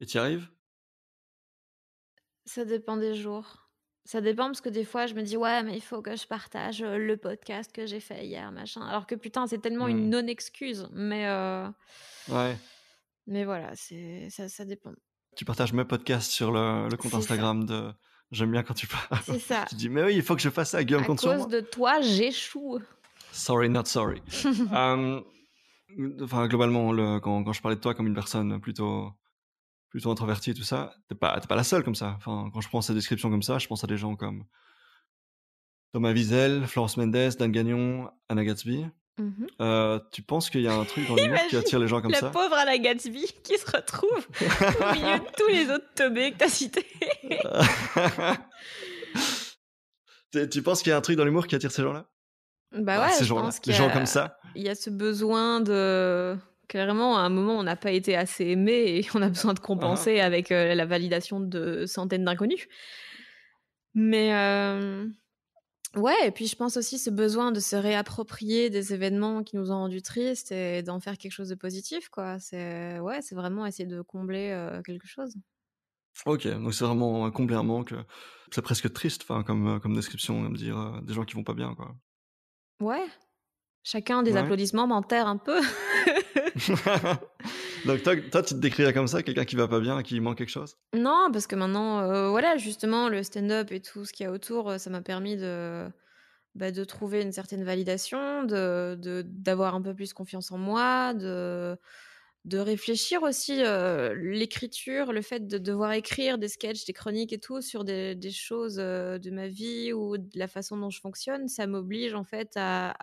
Et tu arrives? Ça dépend des jours. Ça dépend parce que des fois, je me dis ouais, mais il faut que je partage euh, le podcast que j'ai fait hier, machin. Alors que putain, c'est tellement une mmh. non excuse. Mais euh, ouais. Mais voilà, c'est ça, ça dépend. Tu partages mes podcasts sur le, compte Instagram de. J'aime bien quand tu parles. C'est ça. tu dis mais oui, il faut que je fasse ça. gueule à moi. À cause de toi, j'échoue. Sorry, not sorry. Hum, enfin, globalement, le, quand, je parlais de toi comme une personne plutôt plutôt introverti et tout ça, t'es pas, pas la seule comme ça. Enfin, quand je prends ces descriptions comme ça, je pense à des gens comme Thomas Wiesel, Florence Mendes, Dan Gagnon, Anna Gatsby. Mmh euh, tu penses qu'il y a un truc dans l'humour qui attire les gens comme ça La pauvre Anna Gatsby qui se retrouve au milieu de tous les autres teubés que t'as cités. tu, penses qu'il y a un truc dans l'humour qui attire ces gens-là bah, bah ouais, ces je gens pense qu'il gens comme ça. Il y a ce besoin de Clairement, à un moment, on n'a pas été assez aimé et on a besoin de compenser ah. avec euh, la validation de centaines d'inconnus. Mais euh, ouais, et puis je pense aussi ce besoin de se réapproprier des événements qui nous ont rendus tristes et d'en faire quelque chose de positif, quoi. C'est ouais, c'est vraiment essayer de combler euh, quelque chose. Ok, donc c'est vraiment un manque. C'est presque triste, enfin, comme comme description, me dire des gens qui vont pas bien, quoi. Ouais, Chacun des applaudissements m'enterre un peu. Donc toi, toi, tu te décrirais comme ça, quelqu'un qui va pas bien, qui manque quelque chose Non, parce que maintenant, euh, voilà, justement, le stand-up et tout ce qu'il y a autour, euh, ça m'a permis de, bah, de trouver une certaine validation, d'avoir de, d'avoir un peu plus confiance en moi, de, de réfléchir aussi euh, l'écriture, le fait de devoir écrire des sketchs, des chroniques et tout sur des, choses de ma vie ou de la façon dont je fonctionne, ça m'oblige en fait à,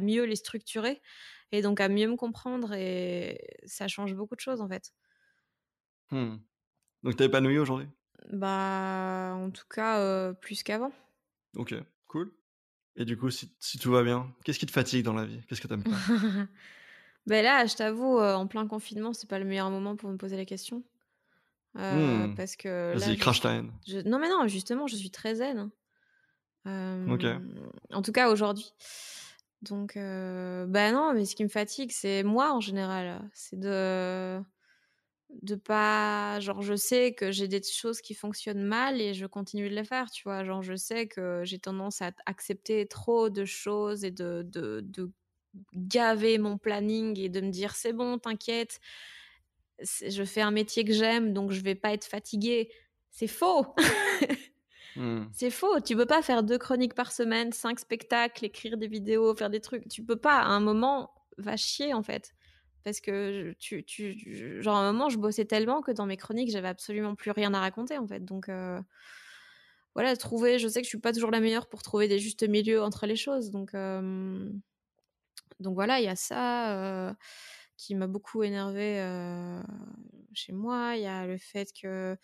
mieux les structurer et donc à mieux me comprendre. Et ça change beaucoup de choses en fait. Hmm. Donc t'es épanoui aujourd'hui Bah, en tout cas, plus qu'avant. Ok, cool. Et du coup, si, tout va bien, qu'est-ce qui te fatigue dans la vie Qu'est-ce que t'aimes pas Ben là, je t'avoue, en plein confinement, c'est pas le meilleur moment pour me poser la question. Mmh. Parce que. Vas-y, crache ta haine. Non, mais non, justement, je suis très zen. Hein. ok. En tout cas, aujourd'hui. Donc, euh, bah non, mais ce qui me fatigue, c'est moi en général. C'est de de pas genre je sais que j'ai des choses qui fonctionnent mal et je continue de les faire tu vois genre je sais que j'ai tendance à accepter trop de choses et de, de gaver mon planning et de me dire c'est bon t'inquiète je fais un métier que j'aime donc je vais pas être fatiguée c'est faux Hmm. C'est faux. Tu peux pas faire deux chroniques par semaine, cinq spectacles, écrire des vidéos, faire des trucs. Tu peux pas. À un moment, va chier en fait. Parce que tu, tu, genre à un moment, je bossais tellement que dans mes chroniques, j'avais absolument plus rien à raconter en fait. Donc euh, voilà, trouver. Je sais que je suis pas toujours la meilleure pour trouver des justes milieux entre les choses. Donc euh, donc voilà, il y a ça. Euh, qui m'a beaucoup énervé chez moi. Il y a le fait que,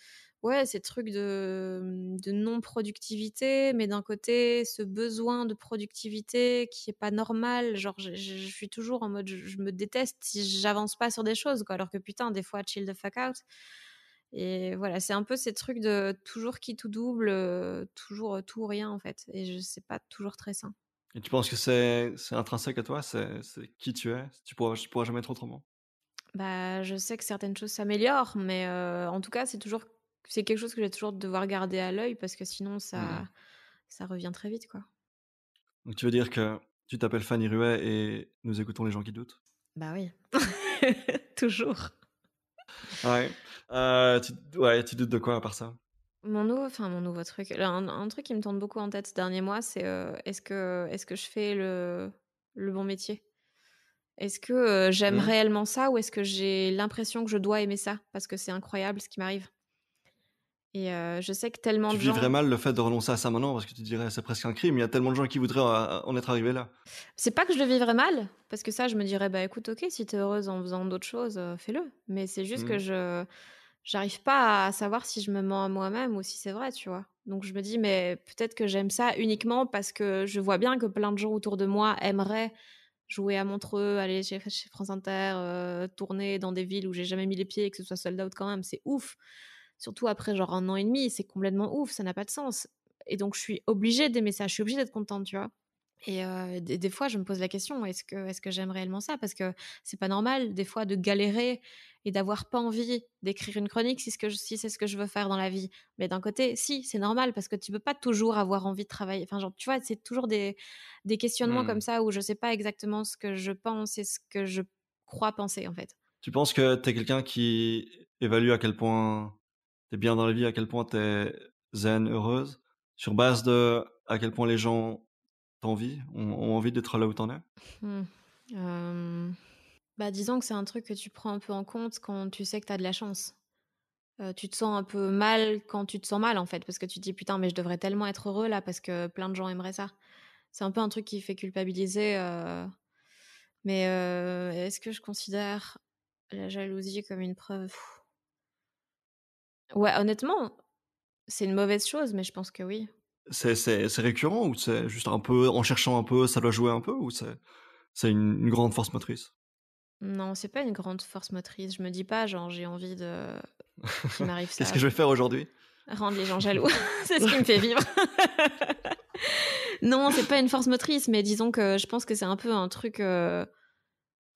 ouais, ces trucs de, non-productivité, mais d'un côté, ce besoin de productivité qui est pas normal. Genre, je, suis toujours en mode, je, me déteste si j'avance pas sur des choses, quoi. Alors que putain, des fois, chill the fuck out. Et voilà, c'est un peu ces trucs de toujours qui tout double, toujours tout ou rien en fait. Et je sais pas toujours très sain. Et tu penses que c'est intrinsèque à toi C'est qui tu es tu pourras, tu pourras jamais être autrement bah, Je sais que certaines choses s'améliorent, mais en tout cas, c'est toujours c'est quelque chose que j'ai toujours devoir garder à l'œil parce que sinon, mmh. ça, ça revient très vite. quoi. Donc, tu veux dire que tu t'appelles Fanny Ruet et nous écoutons les gens qui doutent Bah oui, toujours. Ouais. Euh, tu, ouais, tu doutes de quoi à part ça mon nouveau, enfin mon nouveau truc, un, truc qui me tourne beaucoup en tête ces derniers mois, c'est euh, est-ce que, est -ce que je fais le, le bon métier Est-ce que euh, j'aime mmh. réellement ça ou est-ce que j'ai l'impression que je dois aimer ça Parce que c'est incroyable ce qui m'arrive. Et euh, je sais que tellement de gens. Tu vivrais mal le fait de renoncer à ça maintenant parce que tu dirais c'est presque un crime. Il y a tellement de gens qui voudraient en être arrivés là. C'est pas que je le vivrais mal parce que ça, je me dirais bah écoute, ok, si t'es heureuse en faisant d'autres choses, fais-le. Mais c'est juste que mmh. je j'arrive pas à savoir si je me mens à moi-même ou si c'est vrai, tu vois. Donc je me dis, mais peut-être que j'aime ça uniquement parce que je vois bien que plein de gens autour de moi aimeraient jouer à Montreux, aller chez, France Inter, euh, tourner dans des villes où j'ai jamais mis les pieds et que ce soit sold out quand même, c'est ouf. Surtout après genre un an et demi, c'est complètement ouf, ça n'a pas de sens. Et donc je suis obligée d'aimer ça, je suis obligée d'être contente, tu vois. Et des, fois, je me pose la question est-ce que, est que j'aime réellement ça Parce que c'est pas normal, des fois, de galérer et d'avoir pas envie d'écrire une chronique si c'est ce, si ce que je veux faire dans la vie. Mais d'un côté, si, c'est normal parce que tu peux pas toujours avoir envie de travailler. Enfin, genre, tu vois, c'est toujours des, des questionnements comme mmh. ça où je sais pas exactement ce que je pense et ce que je crois penser, en fait. Tu penses que tu es quelqu'un qui évalue à quel point tu es bien dans la vie, à quel point tu es zen, heureuse, sur base de à quel point les gens envie, ont, envie d'être là où t'en es mmh. bah, Disons que c'est un truc que tu prends un peu en compte quand tu sais que t'as de la chance. Euh, tu te sens un peu mal quand tu te sens mal en fait, parce que tu te dis putain, mais je devrais tellement être heureux là parce que plein de gens aimeraient ça. C'est un peu un truc qui fait culpabiliser. Euh, mais euh, est-ce que je considère la jalousie comme une preuve Ouais, honnêtement, c'est une mauvaise chose, mais je pense que oui c'est c'est récurrent ou c'est juste un peu, en cherchant un peu, ça doit jouer un peu ou c'est une, une grande force motrice non, c'est pas une grande force motrice. Je me dis pas, genre, j'ai envie de. Qu'il m'arrive ça. Qu'est-ce que je vais faire aujourd'hui Rendre les gens jaloux. c'est ce qui me fait vivre. non, c'est pas une force motrice, mais disons que je pense que c'est un peu un truc. Euh,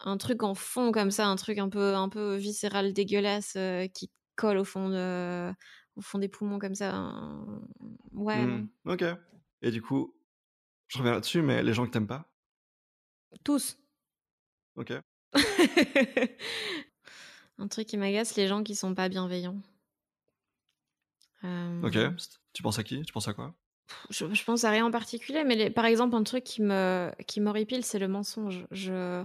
un truc en fond comme ça, un truc un peu, un peu viscéral, dégueulasse, euh, qui colle au fond, de, au fond des poumons comme ça. Ouais. Mmh. Ok. Et du coup, je reviens là-dessus, mais les gens que t'aimes pas Tous. Ok. Un truc qui m'agace, les gens qui sont pas bienveillants. Ok. Euh, tu penses à qui Tu penses à quoi je, pense à rien en particulier, mais par exemple, un truc qui me qui m'horripile, c'est le mensonge. Je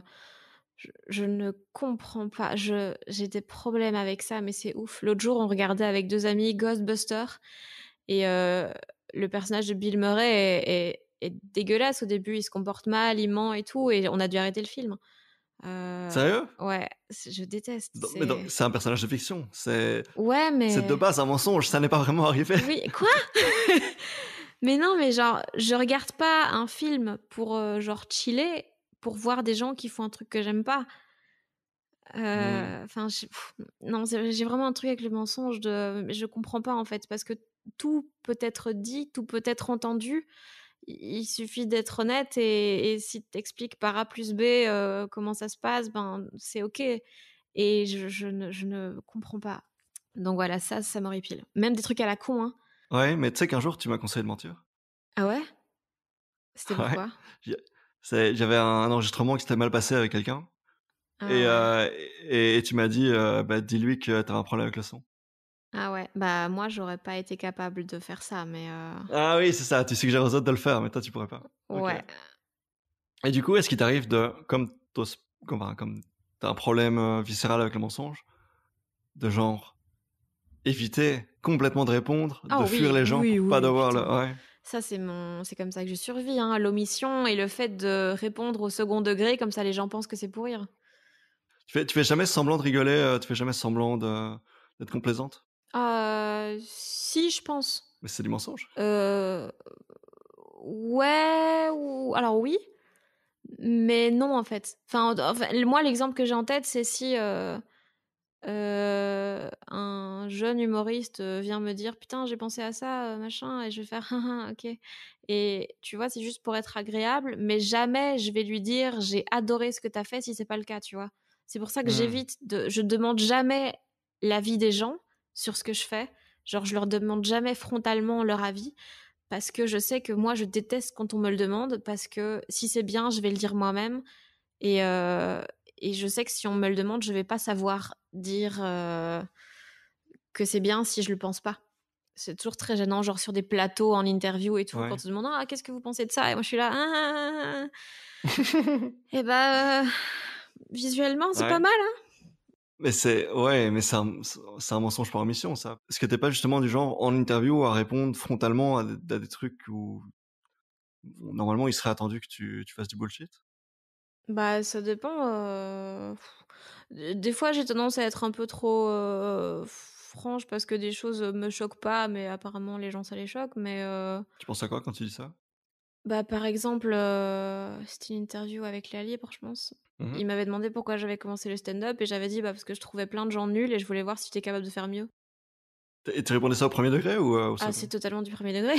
je, ne comprends pas. Je j'ai des problèmes avec ça, mais c'est ouf. L'autre jour, on regardait avec deux amis Ghostbusters et euh, le personnage de Bill Murray est, dégueulasse au début. Il se comporte mal, il ment et tout, et on a dû arrêter le film. Euh, Sérieux Ouais, je déteste. c'est un personnage de fiction. C'est ouais, mais c'est de base un mensonge. Ça n'est pas vraiment arrivé. Oui, quoi Mais non, mais genre, je regarde pas un film pour euh, genre chiller pour voir des gens qui font un truc que j'aime pas. Mmh. Euh, enfin, non, j'ai vraiment un truc avec le mensonge de je comprends pas en fait, parce que tout peut être dit, tout peut être entendu. Il suffit d'être honnête et, si tu expliques par A plus B euh, comment ça se passe, ben c'est ok. Et je, ne, je, ne, comprends pas. Donc voilà, ça, ça m'horripile. Même des trucs à la con. Hein. Ouais, mais tu sais qu'un jour, tu m'as conseillé de mentir. Ah ouais C'était pourquoi j'avais un, enregistrement qui s'était mal passé avec quelqu'un. Ah euh, et, tu m'as dit, euh, bah, dis-lui que t'avais un problème avec le son. Ah ouais, bah moi j'aurais pas été capable de faire ça, mais. Euh ah oui, c'est ça, tu suggères aux autres de le faire, mais toi tu pourrais pas. Ouais. Et du coup, est-ce qu'il t'arrive de, comme t'as comme, comme un problème viscéral avec le mensonge, de genre éviter complètement de répondre, ah de fuir les gens pour pas devoir le. Ouais. Ça, c'est mon, c'est comme ça que je survis, hein, l'omission et le fait de répondre au second degré, comme ça les gens pensent que c'est pour rire. Tu fais, tu fais jamais semblant de rigoler, euh, tu fais jamais semblant d'être complaisante euh, Si, je pense. Mais c'est du mensonge euh, Ouais, ou... alors oui, mais non en fait. Enfin, moi, l'exemple que j'ai en tête, c'est si. Euh, euh, un jeune humoriste euh, vient me dire putain j'ai pensé à ça euh, machin et je vais faire hein, hein, ok et tu vois c'est juste pour être agréable mais jamais je vais lui dire j'ai adoré ce que t'as fait si c'est pas le cas tu vois c'est pour ça que mmh. j'évite de je demande jamais l'avis des gens sur ce que je fais genre je leur demande jamais frontalement leur avis parce que je sais que moi je déteste quand on me le demande parce que si c'est bien je vais le dire moi-même et et je sais que si on me le demande je vais pas savoir dire euh, que c'est bien si je le pense pas. C'est toujours très gênant, genre sur des plateaux, en interview et tout, quand on se demande ah, qu'est-ce que vous pensez de ça Et moi je suis là, et eh bah, ben, euh, visuellement c'est pas mal. Hein. mais c'est ouais, mais c'est un, mensonge par mission ça. Est-ce que t'es pas justement du genre en interview à répondre frontalement à, des trucs où normalement il serait attendu que tu fasses du bullshit bah, ça dépend, des fois, j'ai tendance à être un peu trop, franche parce que des choses, me choquent pas, mais apparemment les gens, ça les choque, mais Tu penses à quoi quand tu dis ça? Bah, par exemple, c'était une interview avec les Alliés je pense. Il m'avait demandé pourquoi j'avais commencé le stand-up et j'avais dit: «Bah, parce que je trouvais plein de gens nuls et je voulais voir si j'étais capable de faire mieux». Et tu répondais ça au premier degré ou euh, Ah, c'est totalement du premier degré.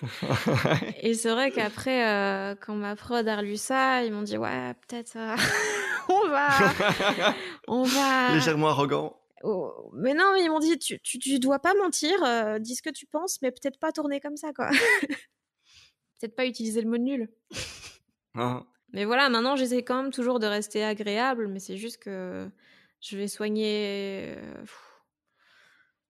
et c'est vrai qu'après, euh, quand ma prod a relu ça, ils m'ont dit ouais, peut-être euh, on va, on va. Légèrement arrogant. Oh, mais non, ils m'ont dit tu, tu, dois pas mentir, euh, dis ce que tu penses, mais peut-être pas tourner comme ça quoi. peut-être pas utiliser le mot nul. Ah. Mais voilà, maintenant j'essaie quand même toujours de rester agréable, mais c'est juste que je vais soigner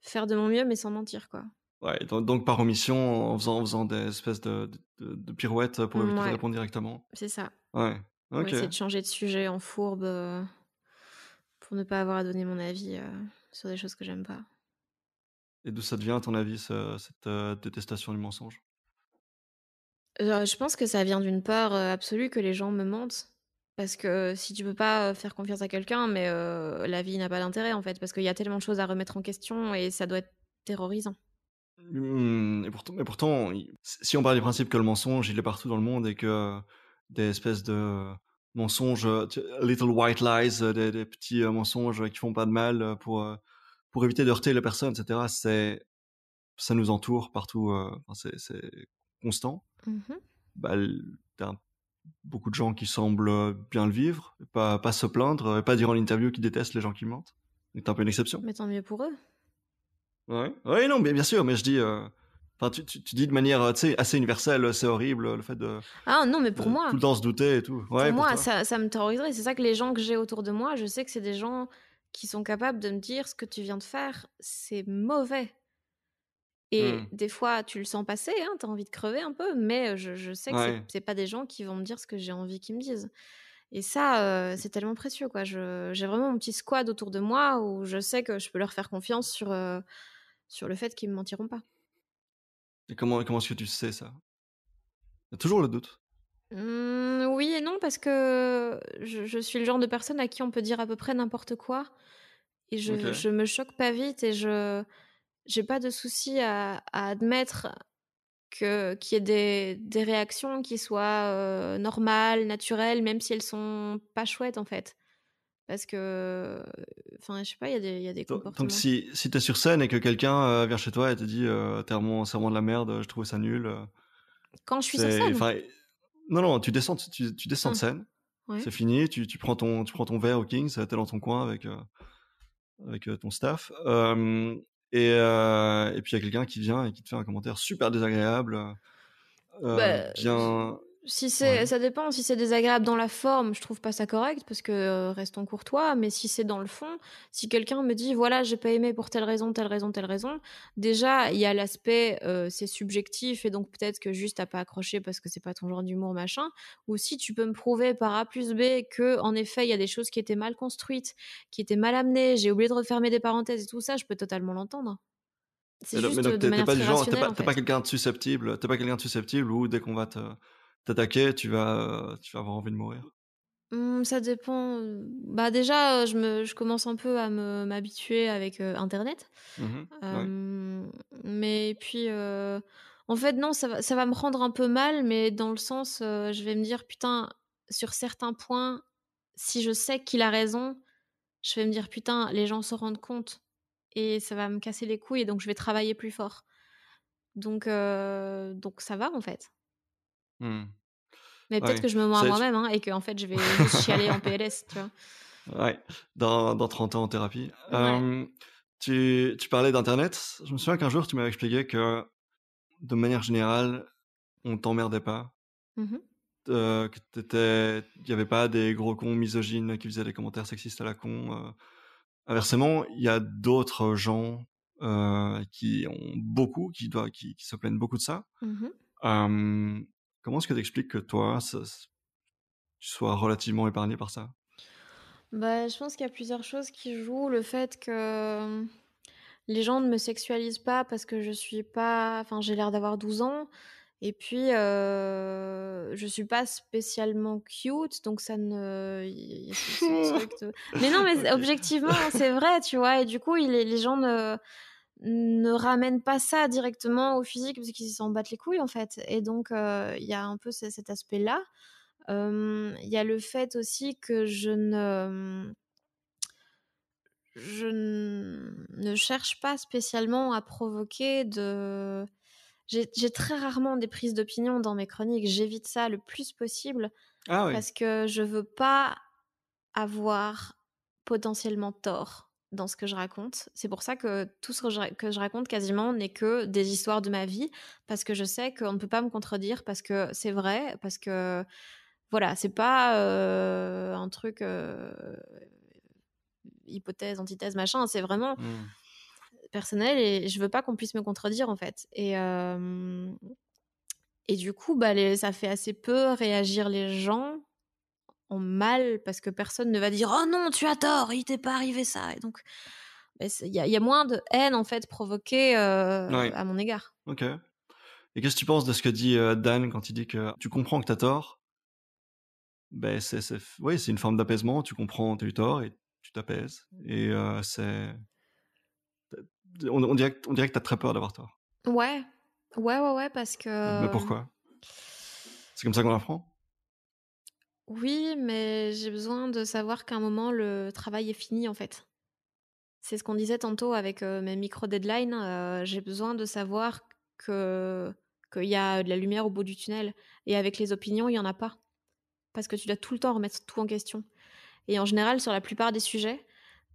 faire de mon mieux, mais sans mentir, quoi. Ouais, donc, par omission, en faisant, en faisant des espèces de, de, pirouettes pour éviter de répondre directement. C'est ça. Ouais. Ok. de changer de sujet en fourbe euh, pour ne pas avoir à donner mon avis euh, sur des choses que j'aime pas. Et d'où ça devient, à ton avis, cette euh, détestation du mensonge Je pense que ça vient d'une part absolue que les gens me mentent. Parce que si tu peux pas euh, faire confiance à quelqu'un, mais euh, la vie n'a pas d'intérêt en fait, parce qu'il y a tellement de choses à remettre en question et ça doit être terrorisant. Mmh, et pourtant, mais pourtant, si on parle du principe que le mensonge il est partout dans le monde et que des espèces de mensonges, euh, little white lies, des, petits mensonges qui font pas de mal pour pour éviter de heurter la personne, etc. C'est ça nous entoure partout, c'est constant. Mmh bah, beaucoup de gens qui semblent euh, bien le vivre, pas, pas se plaindre, euh, pas dire en interview qu'ils détestent les gens qui mentent. C'est un peu une exception. Mais tant mieux pour eux. Ouais, ouais non, mais bien sûr, mais je dis. Euh, enfin, tu, tu, dis de manière assez universelle, c'est horrible le fait de. Ah non, mais pour moi. Tout le temps se douter et tout. Ouais, pour, moi, ça, ça, me terroriserait. C'est ça que les gens que j'ai autour de moi, je sais que c'est des gens qui sont capables de me dire ce que tu viens de faire, c'est mauvais. Et mmh. des fois, tu le sens passer, hein, tu as envie de crever un peu, mais je, sais que c'est pas des gens qui vont me dire ce que j'ai envie qu'ils me disent. Et ça, c'est tellement précieux, quoi. J'ai vraiment mon petit squad autour de moi où je sais que je peux leur faire confiance sur, sur le fait qu'ils me mentiront pas. Et comment, comment est-ce que tu sais ça y toujours le doute mmh, Oui et non, parce que je, suis le genre de personne à qui on peut dire à peu près n'importe quoi. Et je, je me choque pas vite et je j'ai pas de souci à, admettre que qu'il y ait des, des, réactions qui soient normales, naturelles, même si elles sont pas chouettes en fait. Parce que, enfin, je sais pas, il y, y, a des comportements. Donc, si, si t'es sur scène et que quelqu'un vient chez toi et te dit tellement t'es vraiment de la merde, je trouvais ça nul. Quand je suis sur scène Non, non, tu descends, tu, descends de ah, scène, c'est fini, tu, tu, prends ton, tu prends ton verre au king t'es dans ton coin avec, avec ton staff. Euh, et, puis il y a quelqu'un qui vient et qui te fait un commentaire super désagréable, euh, bah, si c'est, ça dépend. Si c'est désagréable dans la forme, je trouve pas ça correct parce que euh, restons courtois. Mais si c'est dans le fond, si quelqu'un me dit voilà, j'ai pas aimé pour telle raison, telle raison, telle raison, déjà il y a l'aspect euh, c'est subjectif et donc peut-être que juste t'as pas accroché parce que c'est pas ton genre d'humour machin. Ou si tu peux me prouver par A plus B que en effet il y a des choses qui étaient mal construites, qui étaient mal amenées, j'ai oublié de refermer des parenthèses et tout ça, je peux totalement l'entendre. C'est juste mais de pas du genre, t'es pas quelqu'un de susceptible, t'es pas quelqu'un de susceptible ou dès qu'on va te t'attaquer, tu vas, tu vas avoir envie de mourir mmh, ça dépend. Bah déjà, je, commence un peu à m'habituer avec Internet. Mmh mais puis, en fait, non, ça va, me rendre un peu mal, mais dans le sens, je vais me dire, putain, sur certains points, si je sais qu'il a raison, je vais me dire, putain, les gens se rendent compte. Et ça va me casser les couilles, et donc je vais travailler plus fort. Donc, donc ça va, en fait. Mmh. Mais peut-être que je me mens à moi-même hein, et que fait je vais chialer en PLS, tu vois. Ouais, dans, dans 30 ans en thérapie. tu, tu, parlais d'Internet. Je me souviens qu'un jour tu m'avais expliqué que de manière générale, on t'emmerdait pas. qu'il mmh Euh, il n'y avait pas des gros cons misogynes qui faisaient des commentaires sexistes à la con. Euh. Inversement, il y a d'autres gens euh, qui ont beaucoup, qui, doivent, qui, qui, se plaignent beaucoup de ça. Mmh Comment est-ce que tu expliques que toi, tu sois relativement épargné par ça bah, Je pense qu'il y a plusieurs choses qui jouent. Le fait que mmh, les gens ne me sexualisent pas parce que je suis pas. Enfin, j'ai l'air d'avoir 12 ans. Et puis, je suis pas spécialement cute, donc ça ne. mais non, mais objectivement, hein, c'est vrai, tu vois. Et du coup, les gens ne ne ramène pas ça directement au physique parce qu'ils s'en battent les couilles en fait. Et donc euh, il y a un peu cet aspect-là. Il y a le fait aussi que je ne je ne cherche pas spécialement à provoquer de. J'ai très rarement des prises d'opinion dans mes chroniques. J'évite ça le plus possible ah parce que je veux pas avoir potentiellement tort dans ce que je raconte. C'est pour ça que tout ce que je, raconte quasiment n'est que des histoires de ma vie, parce que je sais qu'on ne peut pas me contredire, parce que c'est vrai, parce que voilà, c'est pas euh, un truc euh, hypothèse, antithèse, machin, c'est vraiment mmh. personnel et je veux pas qu'on puisse me contredire en fait. Et. Euh, et du coup, bah, ça fait assez peu réagir les gens en mal parce que personne ne va dire oh non tu as tort il t'est pas arrivé ça et donc bah, il y, a moins de haine en fait provoquée euh, à mon égard. Ok. Et qu'est-ce que tu penses de ce que dit euh, Dan quand il dit que tu comprends que tu as tort Ben c'est oui c'est une forme d'apaisement. Tu comprends as eu tort et tu t'apaises et euh, c'est on, dirait on dirait que t'as très peur d'avoir tort. Ouais ouais ouais ouais parce que. Mais pourquoi C'est comme ça qu'on apprend. Oui, mais j'ai besoin de savoir qu'à un moment, le travail est fini, en fait. C'est ce qu'on disait tantôt avec mes micro-deadlines. j'ai besoin de savoir que qu'il y a de la lumière au bout du tunnel. Et avec les opinions, il n'y en a pas. Parce que tu dois tout le temps remettre tout en question. Et en général, sur la plupart des sujets,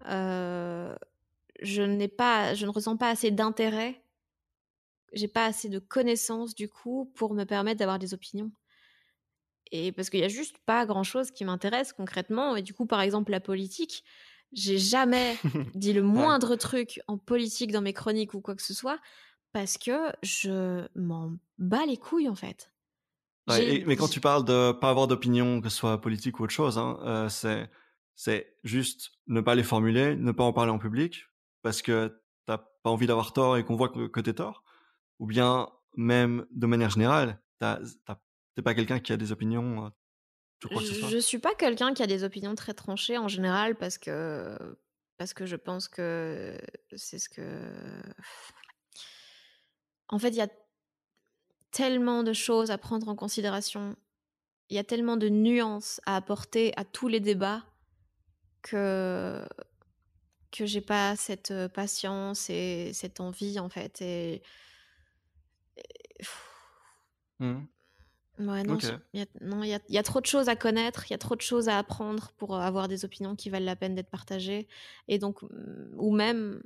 je, n'ai pas, je ne ressens pas assez d'intérêt, j'ai pas assez de connaissances du coup pour me permettre d'avoir des opinions. Et parce qu'il n'y a juste pas grand-chose qui m'intéresse concrètement. Et du coup, par exemple, la politique, j'ai jamais dit le moindre truc en politique dans mes chroniques ou quoi que ce soit, parce que je m'en bats les couilles, en fait. mais quand tu parles de pas avoir d'opinion, que ce soit politique ou autre chose, hein, euh, c'est c'est juste ne pas les formuler, ne pas en parler en public, parce que t'as pas envie d'avoir tort et qu'on voit que, que t'es tort, ou bien même de manière générale, t'as c'est pas quelqu'un qui a des opinions je, je suis pas quelqu'un qui a des opinions très tranchées en général parce que parce que je pense que c'est ce que en fait il y a tellement de choses à prendre en considération, il y a tellement de nuances à apporter à tous les débats que que j'ai pas cette patience et cette envie en fait et, non, il y, a trop de choses à connaître, il y a trop de choses à apprendre pour euh, avoir des opinions qui valent la peine d'être partagées, et donc, mmh, ou même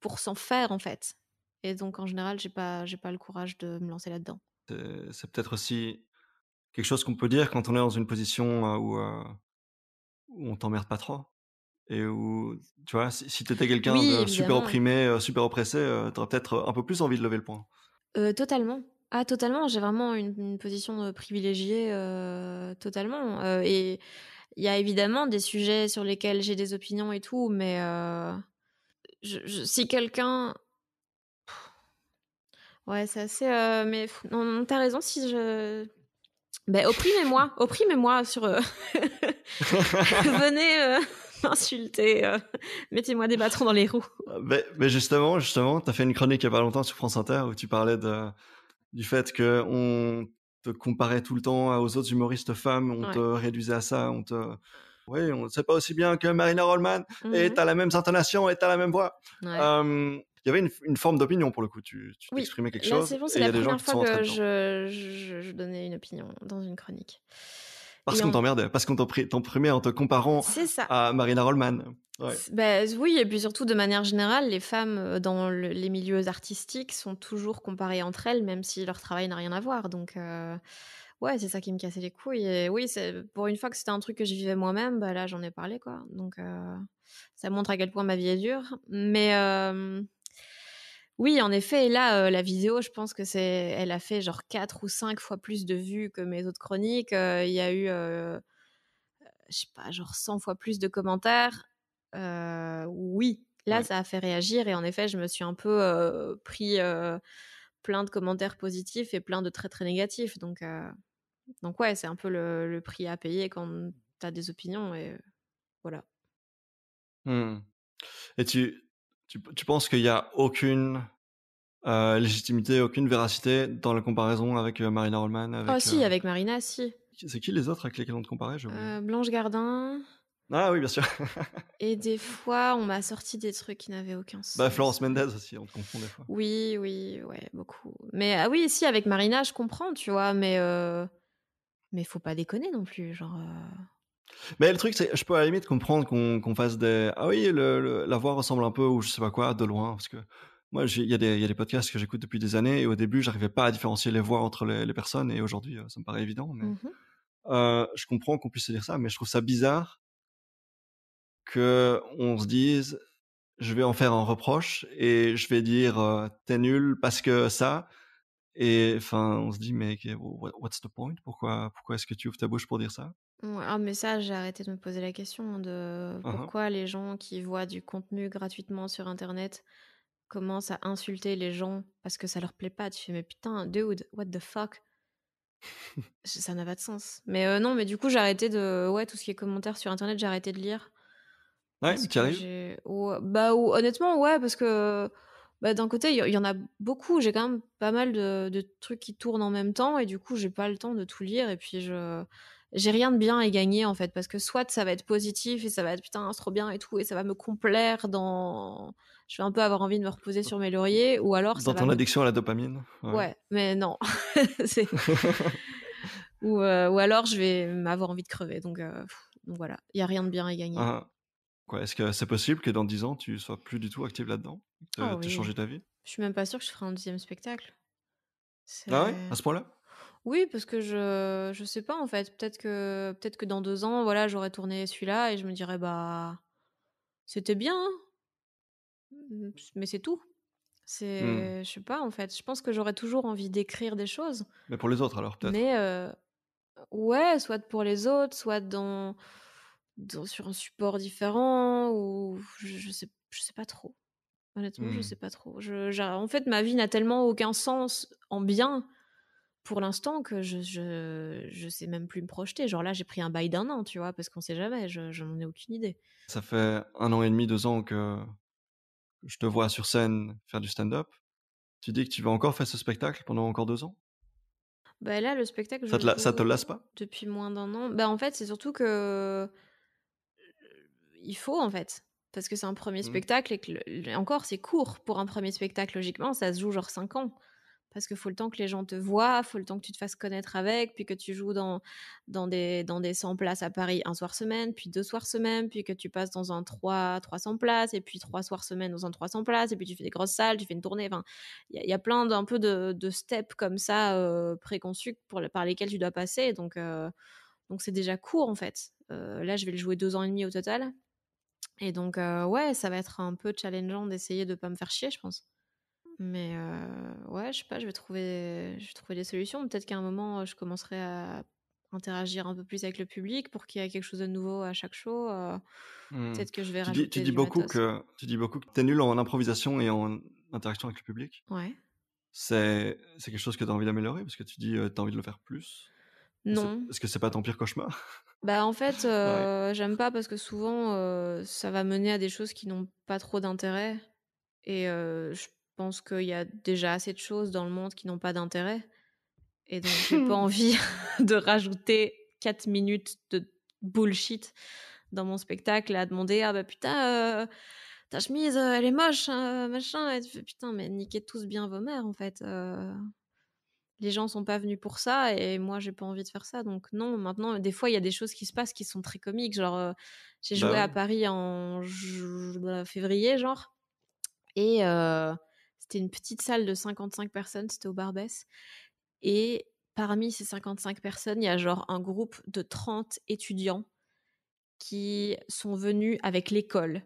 pour s'en faire en fait. Et donc, en général, j'ai pas, pas le courage de me lancer là-dedans. C'est peut-être aussi quelque chose qu'on peut dire quand on est dans une position euh, où, euh, où on t'emmerde pas trop. Et où, tu vois, si, tu t'étais quelqu'un de super opprimé, super oppressé, t'aurais peut-être un peu plus envie de lever le poing. totalement. Ah, totalement. J'ai vraiment une, position privilégiée, totalement. et il y a évidemment des sujets sur lesquels j'ai des opinions et tout, mais je, je, si quelqu'un. Ouais, c'est assez. mais non, t'as raison. Si je. Ben, opprimez-moi, opprimez-moi sur. Venez m'insulter, mettez-moi des bâtons dans les roues. Ah, mais, mais justement, justement, tu as fait une chronique il y a pas longtemps sur France Inter où tu parlais de, du fait que on te comparait tout le temps aux autres humoristes femmes, on te réduisait à ça, on te oui, on ne sait pas aussi bien que Marina Rollman, et t'as mmh la même intonation, et t'as la même voix. Il y avait une, forme d'opinion pour le coup, tu, tu oui. quelque Là, chose. C'est la y a première des fois que je donnais une opinion dans une chronique. Parce qu'on t'emmerde, parce qu'on t'emprimait en te comparant à Marina Rollman. Ben, oui, et puis surtout de manière générale, les femmes euh, dans les milieux artistiques sont toujours comparées entre elles, même si leur travail n'a rien à voir. Donc, euh, ouais, c'est ça qui me cassait les couilles. Et oui, pour une fois que c'était un truc que je vivais moi-même, bah, là j'en ai parlé quoi. Donc, euh, ça montre à quel point ma vie est dure. Mais oui, en effet. là, euh, la vidéo, je pense que c'est, elle a fait genre 4 ou 5 fois plus de vues que mes autres chroniques. Euh, il y a eu, euh, je sais pas, genre 100 fois plus de commentaires. Euh, oui, là, ça a fait réagir. Et en effet, je me suis un peu pris plein de commentaires positifs et plein de très très négatifs. Donc, donc ouais, c'est un peu le, prix à payer quand tu as des opinions et voilà. Mmh. Et tu, tu, penses qu'il n'y a aucune euh, légitimité, aucune véracité dans la comparaison avec euh, Marina Rollman oh, avec, Ah si, euh avec Marina, si. C'est qui les autres avec lesquels on te comparait je Blanche Gardin. Ah oui, bien sûr. et des fois, on m'a sorti des trucs qui n'avaient aucun bah, sens. Bah, Florence Mendez aussi, on te confond des fois. Oui, oui, ouais, beaucoup. Mais ah oui, si, avec Marina, je comprends, tu vois, mais mais faut pas déconner non plus, genre. Mais le truc, c'est, je peux à la limite comprendre qu'on qu'on fasse des. Ah oui, le, la voix ressemble un peu ou je sais pas quoi, de loin. Parce que moi, il y, y, a des podcasts que j'écoute depuis des années et au début, j'arrivais pas à différencier les voix entre les, les personnes et aujourd'hui, euh, ça me paraît évident. Mais mmh euh, je comprends qu'on puisse se dire ça, mais je trouve ça bizarre qu'on se dise je vais en faire un reproche et je vais dire euh, t'es nul parce que ça. Et enfin, on se dit mais what's the point Pourquoi, pourquoi est-ce que tu ouvres ta bouche pour dire ça ah, mais ça, j'ai arrêté de me poser la question hein, de hein, hein. pourquoi les gens qui voient du contenu gratuitement sur Internet commencent à insulter les gens parce que ça leur plaît pas. Tu fais, mais putain, dude, what the fuck? Ça n'a pas de sens. Mais euh, non, mais du coup, j'ai arrêté de. Ouais, tout ce qui est commentaires sur Internet, j'ai arrêté de lire. Ouais, c'est tu bah, ou- honnêtement, ouais, parce que bah, d'un côté, il y, en a beaucoup. J'ai quand même pas mal de, de trucs qui tournent en même temps. Et du coup, j'ai pas le temps de tout lire. Et puis, je, j'ai rien de bien à gagner en fait parce que soit ça va être positif et ça va être putain c'est trop bien et tout et ça va me complaire dans je vais un peu avoir envie de me reposer sur mes lauriers ou alors dans ton addiction à la dopamine ouais, mais non ou, euh, ou alors je vais m'avoir envie de crever donc, euh, voilà il y a rien de bien à gagner ah. quoi est-ce que c'est possible que dans 10 ans tu sois plus du tout active là-dedans tu as ah changé ta vie je suis même pas sûre que je ferai un deuxième spectacle ah ouais à ce point-là oui, parce que je je sais pas en fait. Peut-être que peut-être que dans deux ans, voilà, j'aurais tourné celui-là et je me dirais bah c'était bien, hein. mmh, mais c'est tout. Mmh. C'est ne je sais pas en fait. Je pense que j'aurais toujours envie d'écrire des choses. Mais pour les autres alors peut-être. Mais euh, ouais, soit pour les autres, soit dans, sur un support différent ou je, ne sais je sais pas trop. Honnêtement, je je mmh. sais pas trop. Je, en fait, ma vie n'a tellement aucun sens en bien pour l'instant que je, je, sais même plus me projeter. Genre là, j'ai pris un bail d'un an, tu vois, parce qu'on sait jamais, je, n'en ai aucune idée. Ça fait un an et demi, deux ans que je te vois sur scène faire du stand-up. Tu dis que tu vas encore faire ce spectacle pendant encore deux ans bah là, le spectacle. Ça te, la... lasse pas Depuis moins d'un an. Bah en fait, c'est surtout que. Euh, il faut en fait. Parce que c'est un premier mmh spectacle et encore, c'est court pour un premier spectacle, logiquement. Ça se joue genre cinq ans parce que faut le temps que les gens te voient, faut le temps que tu te fasses connaître avec, puis que tu joues dans, dans, des, dans des 100 places à Paris un soir semaine, puis deux soirs semaine, puis que tu passes dans un 3, 300 places, et puis trois soirs semaine dans un 300 places, et puis tu fais des grosses salles, tu fais une tournée. il y, a plein d'un peu de, steps comme ça euh, préconçus par lesquels tu dois passer. Donc, euh, donc c'est déjà court en fait. Euh, là, je vais le jouer deux ans et demi au total. Et donc, ouais, ça va être un peu challengeant d'essayer de pas me faire chier, je pense. Mais euh, ouais, je sais pas, je vais trouver, je vais trouver des solutions. Peut-être qu'à un moment, euh, je commencerai à interagir un peu plus avec le public pour qu'il y ait quelque chose de nouveau à chaque show. Euh, hmm. Peut-être que je vais rajouter tu dis, beaucoup que Tu dis beaucoup que tu es nul en improvisation et en interaction avec le public. Ouais. C'est quelque chose que tu as envie d'améliorer parce que tu dis que tu as envie de le faire plus. Non. Est-ce que c'est pas ton pire cauchemar Bah en fait, j'aime pas parce que souvent ça va mener à des choses qui n'ont pas trop d'intérêt et je je pense qu'il y a déjà assez de choses dans le monde qui n'ont pas d'intérêt. Et donc, j'ai pas envie de rajouter 4 minutes de bullshit dans mon spectacle à demander Ah bah putain, euh, ta chemise, euh, elle est moche, hein, euh, machin. Putain, mais niquez tous bien vos mères en fait. les gens sont pas venus pour ça et moi, j'ai pas envie de faire ça. Donc, non, maintenant, des fois, il y a des choses qui se passent qui sont très comiques. Genre, j'ai bah joué à Paris en février, genre. Et c'était une petite salle de 55 personnes, c'était au Barbès. Et parmi ces 55 personnes, il y a genre un groupe de 30 étudiants qui sont venus avec l'école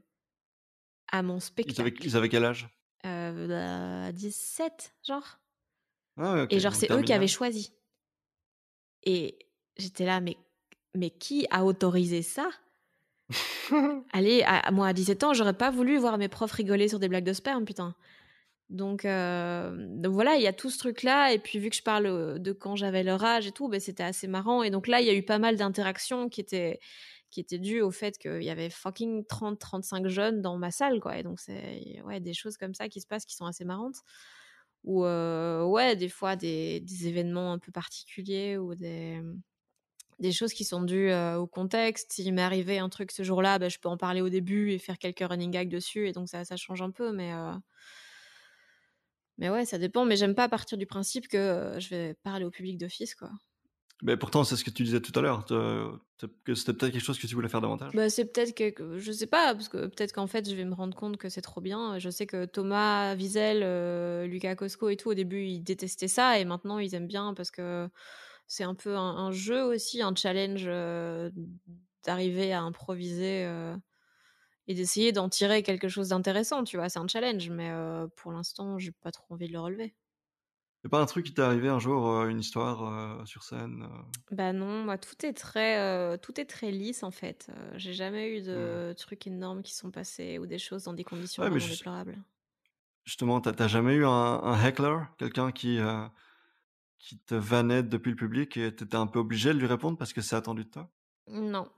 à mon spectacle. Ils avaient, quel âge 17, euh, bah, genre. Ah et genre, c'est eux qui avaient choisi. Et j'étais là, mais, mais qui a autorisé ça Allez, à, moi à 17 ans, j'aurais pas voulu voir mes profs rigoler sur des blagues de sperme, putain. Euh, donc, voilà, il y a tout ce truc-là. Et puis vu que je parle euh, de quand j'avais leur âge et tout, ben, c'était assez marrant. Et donc là, il y a eu pas mal d'interactions qui étaient qui dues au fait qu'il y avait fucking 30-35 jeunes dans ma salle, quoi. Et donc c'est ouais des choses comme ça qui se passent qui sont assez marrantes. Ou euh, ouais des fois des, des, événements un peu particuliers ou des des choses qui sont dues au contexte. Il m'est arrivé un truc ce jour-là, ben, je peux en parler au début et faire quelques running gags dessus. Et donc ça ça change un peu, mais mais ouais, ça dépend. Mais j'aime pas partir du principe que je vais parler au public d'office, quoi. Mais pourtant, c'est ce que tu disais tout à l'heure, que c'était peut-être quelque chose que tu voulais faire davantage. Bah, c'est peut-être que je sais pas, parce que peut-être qu'en fait, je vais me rendre compte que c'est trop bien. Je sais que Thomas Wiesel, Lucas Cosco et tout, au début, ils détestaient ça, et maintenant, ils aiment bien parce que c'est un peu un, jeu aussi, un challenge d'arriver à improviser et d'essayer d'en tirer quelque chose d'intéressant, tu vois. C'est un challenge, mais pour l'instant, j'ai pas trop envie de le relever. C'est pas un truc qui t'est arrivé un jour, une histoire sur scène Bah non, moi tout est très, tout est très lisse en fait. j'ai jamais eu mmh. de trucs énormes qui sont passés ou des choses dans des conditions déplorables. Justement, t'as jamais eu un, un heckler, quelqu'un qui qui te vannait depuis le public et t'étais un peu obligé de lui répondre parce que c'est attendu de toi Non,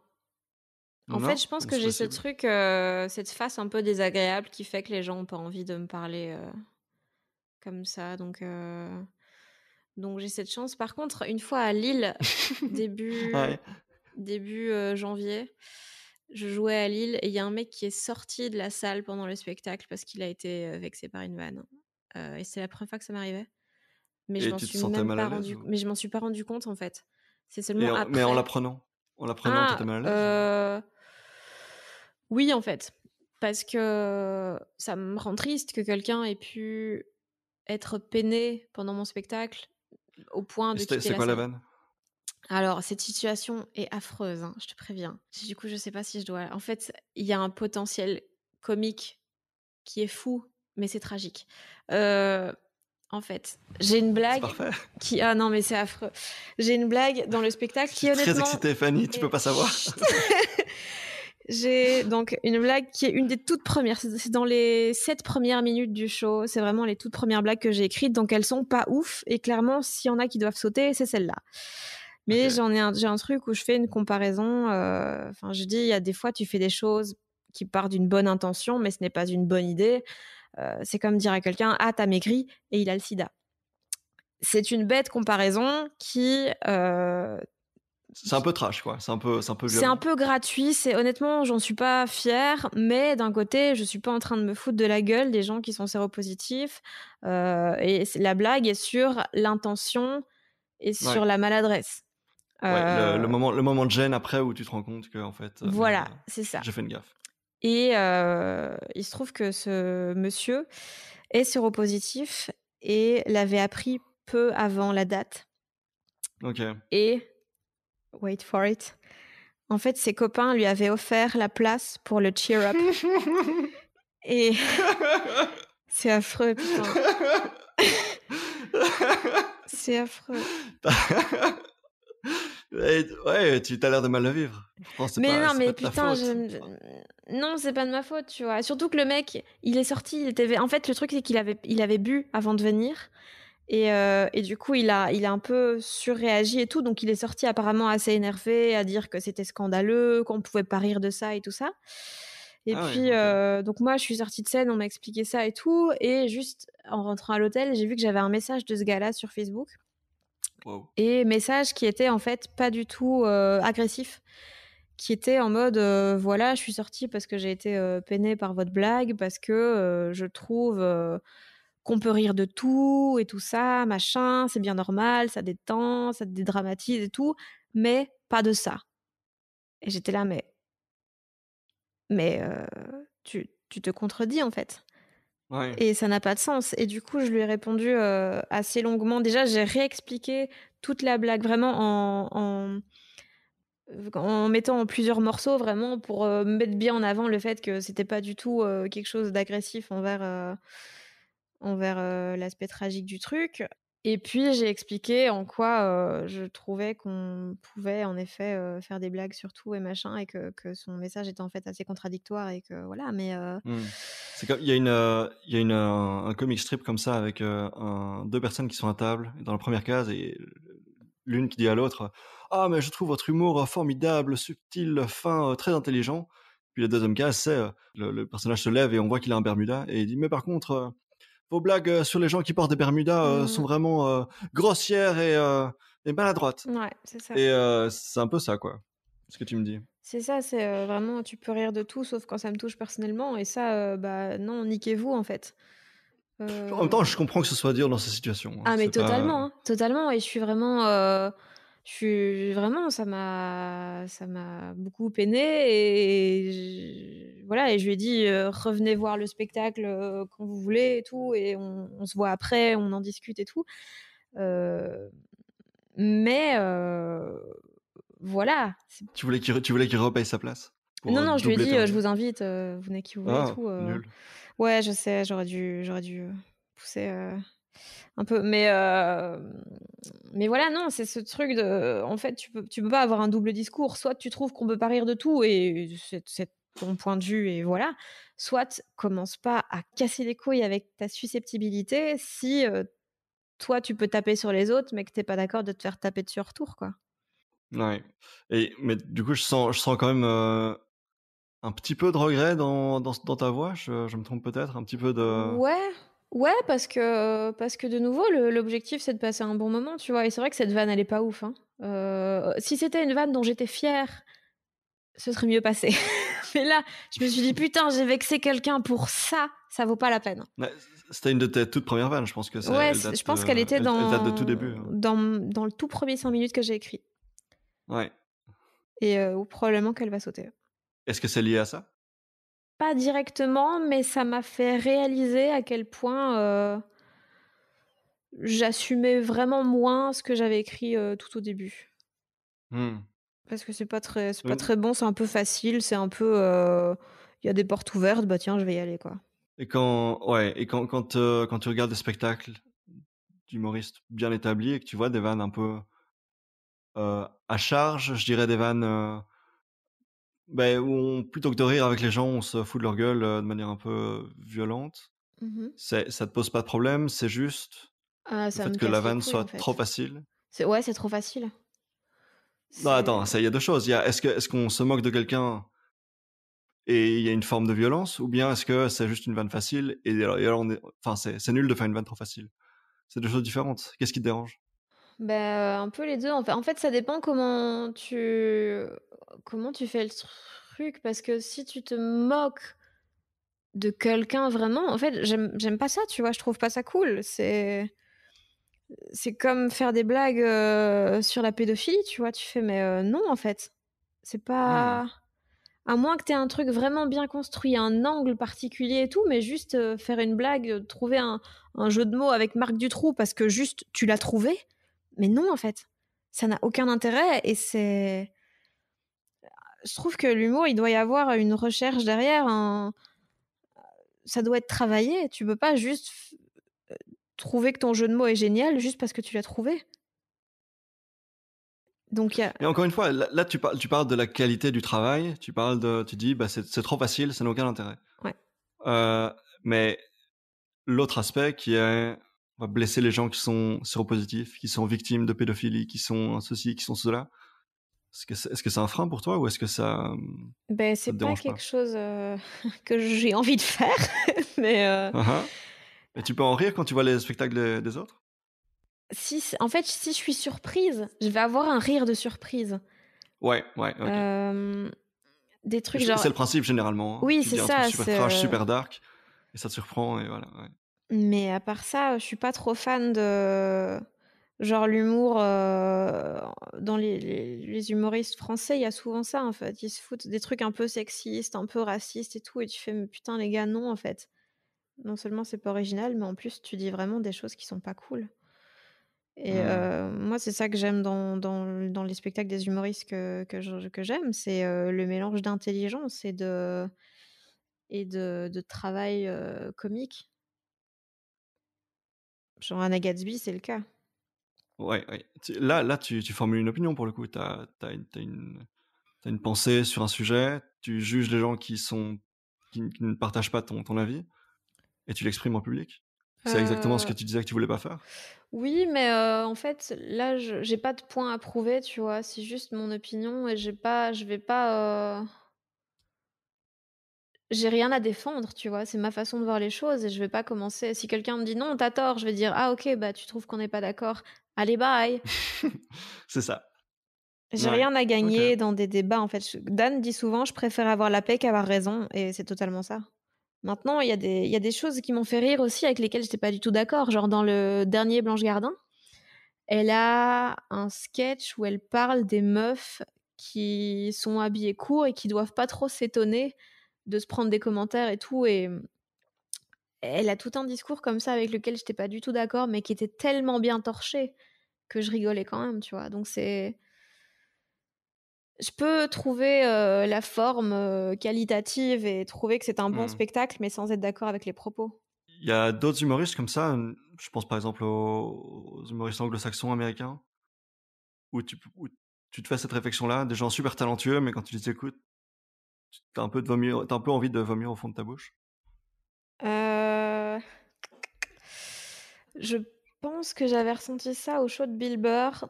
en fait, je pense que j'ai ce truc, euh, cette face un peu désagréable qui fait que les gens n'ont pas envie de me parler euh, comme ça. Donc, euh, donc j'ai cette chance. Par contre, une fois à Lille, début, début janvier, je jouais à Lille et il y a un mec qui est sorti de la salle pendant le spectacle parce qu'il a été vexé par une vanne. et c'est la première fois que ça m'arrivait. Mais, et je suis même pas rendu... mais je m'en suis pas rendu compte en fait. C'est seulement après. Mais en l'apprenant en l'apprenant, ah, mal à l'aise oui, en fait, parce que ça me rend triste que quelqu'un ait pu être peiné pendant mon spectacle au point de. C'est quoi la vanne alors, cette situation est affreuse, hein, je te préviens. Du coup, je sais pas si je dois. En fait, il y a un potentiel comique qui est fou, mais c'est tragique. Euh, en fait, j'ai une blague qui. Ah non, mais c'est affreux. J'ai une blague dans le spectacle qui, honnêtement. Très excité, Fanny, tu peux pas savoir. J'ai donc une blague qui est une des toutes premières. C'est dans les sept premières minutes du show. C'est vraiment les toutes premières blagues que j'ai écrites. Donc elles sont pas ouf. Et clairement, s'il y en a qui doivent sauter, c'est celle-là. Mais j'en ai un, j'ai un truc où je fais une comparaison. Euh, enfin, je dis, il y a des fois, tu fais des choses qui partent d'une bonne intention, mais ce n'est pas une bonne idée. Euh, c'est comme dire à quelqu'un, ah, t'as maigri et il a le sida. C'est une bête comparaison qui euh, c'est un peu trash, quoi. C'est un peu, c'est un peu. C'est un peu gratuit. C'est honnêtement, j'en suis pas fière, mais d'un côté, je suis pas en train de me foutre de la gueule des gens qui sont séropositifs. Euh, et la blague est sur l'intention et sur la maladresse. le, euh moment, le moment de gêne après où tu te rends compte que en fait. Euh, voilà, c'est ça. J'ai fait une gaffe. Et il se trouve que ce monsieur est séropositif et l'avait appris peu avant la date. Ok. Et wait for it. En fait, ses copains lui avaient offert la place pour le cheer up. Et c'est affreux, putain. c'est affreux. ouais, tu as l'air de mal le vivre. mais non, mais putain, non, c'est pas de ma faute, tu vois. Surtout que le mec, il est sorti, il En fait, le truc c'est qu'il avait, il avait bu avant de venir. Euh, et, du coup, il a, il a un peu surréagi et tout. Donc, il est sorti apparemment assez énervé à dire que c'était scandaleux, qu'on ne pouvait pas rire de ça et tout ça. Et ah puis, euh, donc moi, je suis sortie de scène, on m'a expliqué ça et tout. Et juste en rentrant à l'hôtel, j'ai vu que j'avais un message de ce gars-là sur Facebook. Et message qui était en fait pas du tout euh, agressif, qui était en mode voilà, je suis sortie parce que j'ai été peinée par votre blague, parce que je trouve qu'on peut rire de tout et tout ça, machin, c'est bien normal, ça détend, ça dédramatise et tout, mais pas de ça. Et j'étais là, mais. Mais euh, tu, tu, te contredis en fait. Et ça n'a pas de sens. Et du coup, je lui ai répondu euh, assez longuement. Déjà, j'ai réexpliqué toute la blague vraiment en, en, mettant en plusieurs morceaux, vraiment pour euh, mettre bien en avant le fait que c'était pas du tout quelque chose d'agressif envers envers l'aspect tragique du truc. Et puis j'ai expliqué en quoi je trouvais qu'on pouvait en effet faire des blagues sur tout et machin et que, que, son message était en fait assez contradictoire et que voilà mais mmh. c'est comme il y a une il y a une un comic strip comme ça avec deux personnes qui sont à table dans la première case et l'une qui dit à l'autre ah mais je trouve votre humour formidable subtil fin très intelligent puis la deuxième case, c'est le, personnage se lève et on voit qu'il a un Bermuda et il dit mais par contre vos blagues euh, sur les gens qui portent des Bermudas euh, mmh. sont vraiment euh, grossières et, maladroites. Ouais, c'est ça. Et c'est un peu ça, quoi, ce que tu me dis. C'est ça, c'est vraiment, tu peux rire de tout, sauf quand ça me touche personnellement. Et ça, bah non, niquez-vous, en fait. En même temps, je comprends que ce soit dur dans ces situations. Hein. Ah, mais totalement, hein. totalement. Et je suis vraiment vraiment, ça m'a, ça m'a beaucoup peiné et, je, voilà. Et je lui ai dit, euh, revenez voir le spectacle euh, quand vous voulez et tout, et on, se voit après, on en discute et tout. Euh, mais voilà. Tu voulais qu'il, tu voulais qu'il repaye sa place. Non, non, je lui ai dit, je vous invite, vous n'êtes qui vous voulez et ah, tout. Ouais, je sais, j'aurais dû, j'aurais dû pousser un peu. Mais, euh, mais voilà, non, c'est ce truc de. En fait, tu peux, tu peux pas avoir un double discours. Soit tu trouves qu'on peut pas rire de tout et c'est ton point de vue et voilà. Soit commence pas à casser les couilles avec ta susceptibilité si euh, toi tu peux taper sur les autres mais que t'es pas d'accord de te faire taper de en retour, quoi. Ouais. Et, mais du coup, je sens, je sens quand même. Euh, un petit peu de regret dans, dans, ta voix, je, je me trompe peut-être, un petit peu de... Ouais, Ouais, parce que, parce que de nouveau, l'objectif, c'est de passer un bon moment, tu vois. Et c'est vrai que cette vanne, elle est pas ouf. hein. Euh, si c'était une vanne dont j'étais fière, ce serait mieux passé. Mais là, je me suis dit, putain, j'ai vexé quelqu'un pour ça, ça vaut pas la peine. Bah, c'était une de tes toutes premières vannes, je pense que ça. ouais, je pense euh, qu'elle était dans, hein. dans, le tout premier 100 minutes que j'ai écrit. Ouais. Et euh, probablement qu'elle va sauter. Est-ce que c'est lié à ça pas directement, mais ça m'a fait réaliser à quel point euh, j'assumais vraiment moins ce que j'avais écrit euh, tout au début. Hmm. Parce que c'est pas très, c'est pas très bon, c'est un peu facile, c'est un peu, euh, il y a des portes ouvertes, bah tiens, je vais y aller quoi. Et quand, ouais, et quand quand, quand tu regardes des spectacles d'humoristes bien établis et que tu vois des vannes un peu à charge, je dirais des vannes ben, on, plutôt que de rire avec les gens, on se fout de leur gueule euh, de manière un peu euh, violente. Mmh ça te pose pas de problème, c'est juste ah, fait que la vanne soit trop facile. Ouais, c'est trop facile. Non, attends, il y a deux choses. Est-ce qu'on est qu'on se moque de quelqu'un et il y a une forme de violence, ou bien est-ce que c'est juste une vanne facile et enfin, c'est nul de faire une vanne trop facile. C'est deux choses différentes. Qu'est-ce qui te dérange bah, euh, un peu les deux. En fait, en fait, ça dépend comment tu comment tu fais le truc parce que si tu te moques de quelqu'un vraiment, en fait, j'aime pas ça, tu vois, je trouve pas ça cool. C'est c'est comme faire des blagues euh, sur la pédophilie, tu vois, tu fais mais euh, non en fait. C'est pas ah. à moins que tu un truc vraiment bien construit, un angle particulier et tout, mais juste faire une blague, trouver un, un, jeu de mots avec Marc Dutroux parce que juste tu l'as trouvé mais non, en fait, ça n'a aucun intérêt et c'est. Je trouve que l'humour, il doit y avoir une recherche derrière. Ça doit être travaillé. Tu peux pas juste euh, trouver que ton jeu de mots est génial juste parce que tu l'as trouvé. Donc, y a... encore une fois, là, tu, parles, tu, parles, de la qualité du travail, tu parles de, tu dis, bah, c'est trop facile, ça n'a aucun intérêt. Ouais. Euh, mais l'autre aspect qui est on va blesser les gens qui sont séropositifs, qui sont victimes de pédophilie, qui sont ceci, qui sont cela. Est-ce que c'est -ce un frein pour toi ou est-ce que ça. Ben, c'est pas quelque chose euh, que j'ai envie de faire, mais. Et euh ah ah. tu peux en rire quand tu vois les spectacles des, autres si, En fait, si je suis surprise, je vais avoir un rire de surprise. Ouais, ouais, ok. Des trucs genre. C'est le principe généralement. Hein. Oui, c'est ça. Super trash, euh super dark, et ça te surprend, et voilà. Mais à part ça, je suis pas trop fan de genre l'humour euh, dans les, humoristes français, il y a souvent ça en fait. Ils se foutent des trucs un peu sexistes, un peu racistes et tout, et tu fais putain les gars non en fait. Non seulement c'est pas original, mais en plus tu dis vraiment des choses qui sont pas cool. Et euh, moi c'est ça que j'aime dans, les spectacles des humoristes que, j'aime, c'est euh, le mélange d'intelligence et et de travail comique Anna Gatsby, c'est le cas. Ouais, ouais. Là, là tu, formules une opinion pour le coup. Tu as, une, pensée sur un sujet, tu juges les gens qui, sont, qui, ne partagent pas ton, ton avis et tu l'exprimes en public. C'est exactement ce que euh tu disais que tu voulais pas faire. Oui, mais en fait, là, j'ai pas de point à prouver, tu vois. C'est juste mon opinion et j'ai pas, je vais pas, j'ai rien à défendre, tu vois. C'est ma façon de voir les choses et je vais pas commencer. Si quelqu'un me dit non, t'as tort, je vais dire ah ok, bah tu trouves qu'on n'est pas d'accord. Allez bye. c'est ça. J'ai rien à gagner dans des débats en fait. Dan dit souvent je préfère avoir la paix qu'avoir raison et c'est totalement ça. Maintenant, il y, a des, y a des choses qui m'ont fait rire aussi avec lesquelles j'étais pas du tout d'accord. Genre dans le dernier Blanche Gardin, elle a un sketch où elle parle des meufs qui sont habillées court et qui doivent pas trop s'étonner de se prendre des commentaires et tout. Et mmh, elle a tout un discours comme ça avec lequel je j'étais pas du tout d'accord, mais qui était tellement bien torché que je rigolais quand même, tu vois. Donc c'est. Je peux trouver la forme qualitative et trouver que c'est un bon mmh. spectacle, mais sans être d'accord avec les propos. Il y a d'autres humoristes comme ça. Mmh, je pense par exemple aux, humoristes anglo-saxons américains, où tu, où tu te fais cette réflexion-là, des gens super talentueux, mais quand tu les écoutes, T'as un peu de vomir, as un peu envie de vomir au fond de ta bouche euh, Je pense que j'avais ressenti ça au show de Bill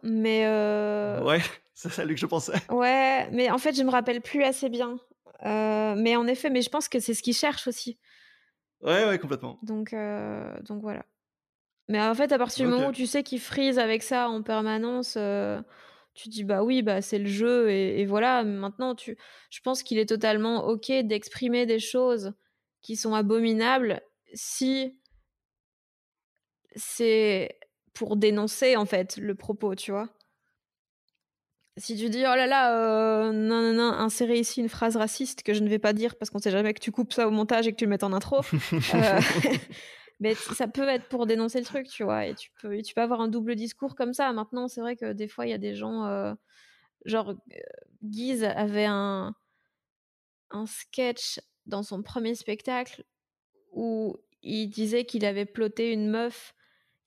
mais. Euh ouais, c'est celui que je pensais. Ouais, mais en fait, je me rappelle plus assez bien. Euh, mais en effet, mais je pense que c'est ce qu'il cherche aussi. Ouais, ouais, complètement. Donc, donc voilà. Mais en fait, à partir du moment où tu sais qu'il frise avec ça en permanence, tu dis bah oui bah c'est le jeu et, voilà maintenant tu je pense qu'il est totalement ok d'exprimer des choses qui sont abominables si c'est pour dénoncer en fait le propos tu vois si tu dis oh là là euh, non non non insérer ici une phrase raciste que je ne vais pas dire parce qu'on sait jamais que tu coupes ça au montage et que tu le mets en intro euh, mais ça peut être pour dénoncer le truc, tu vois. Et tu peux, tu peux avoir un double discours comme ça. Maintenant, c'est vrai que des fois, il y a des gens, euh, genre euh, Guise avait un un sketch dans son premier spectacle où il disait qu'il avait ploté une meuf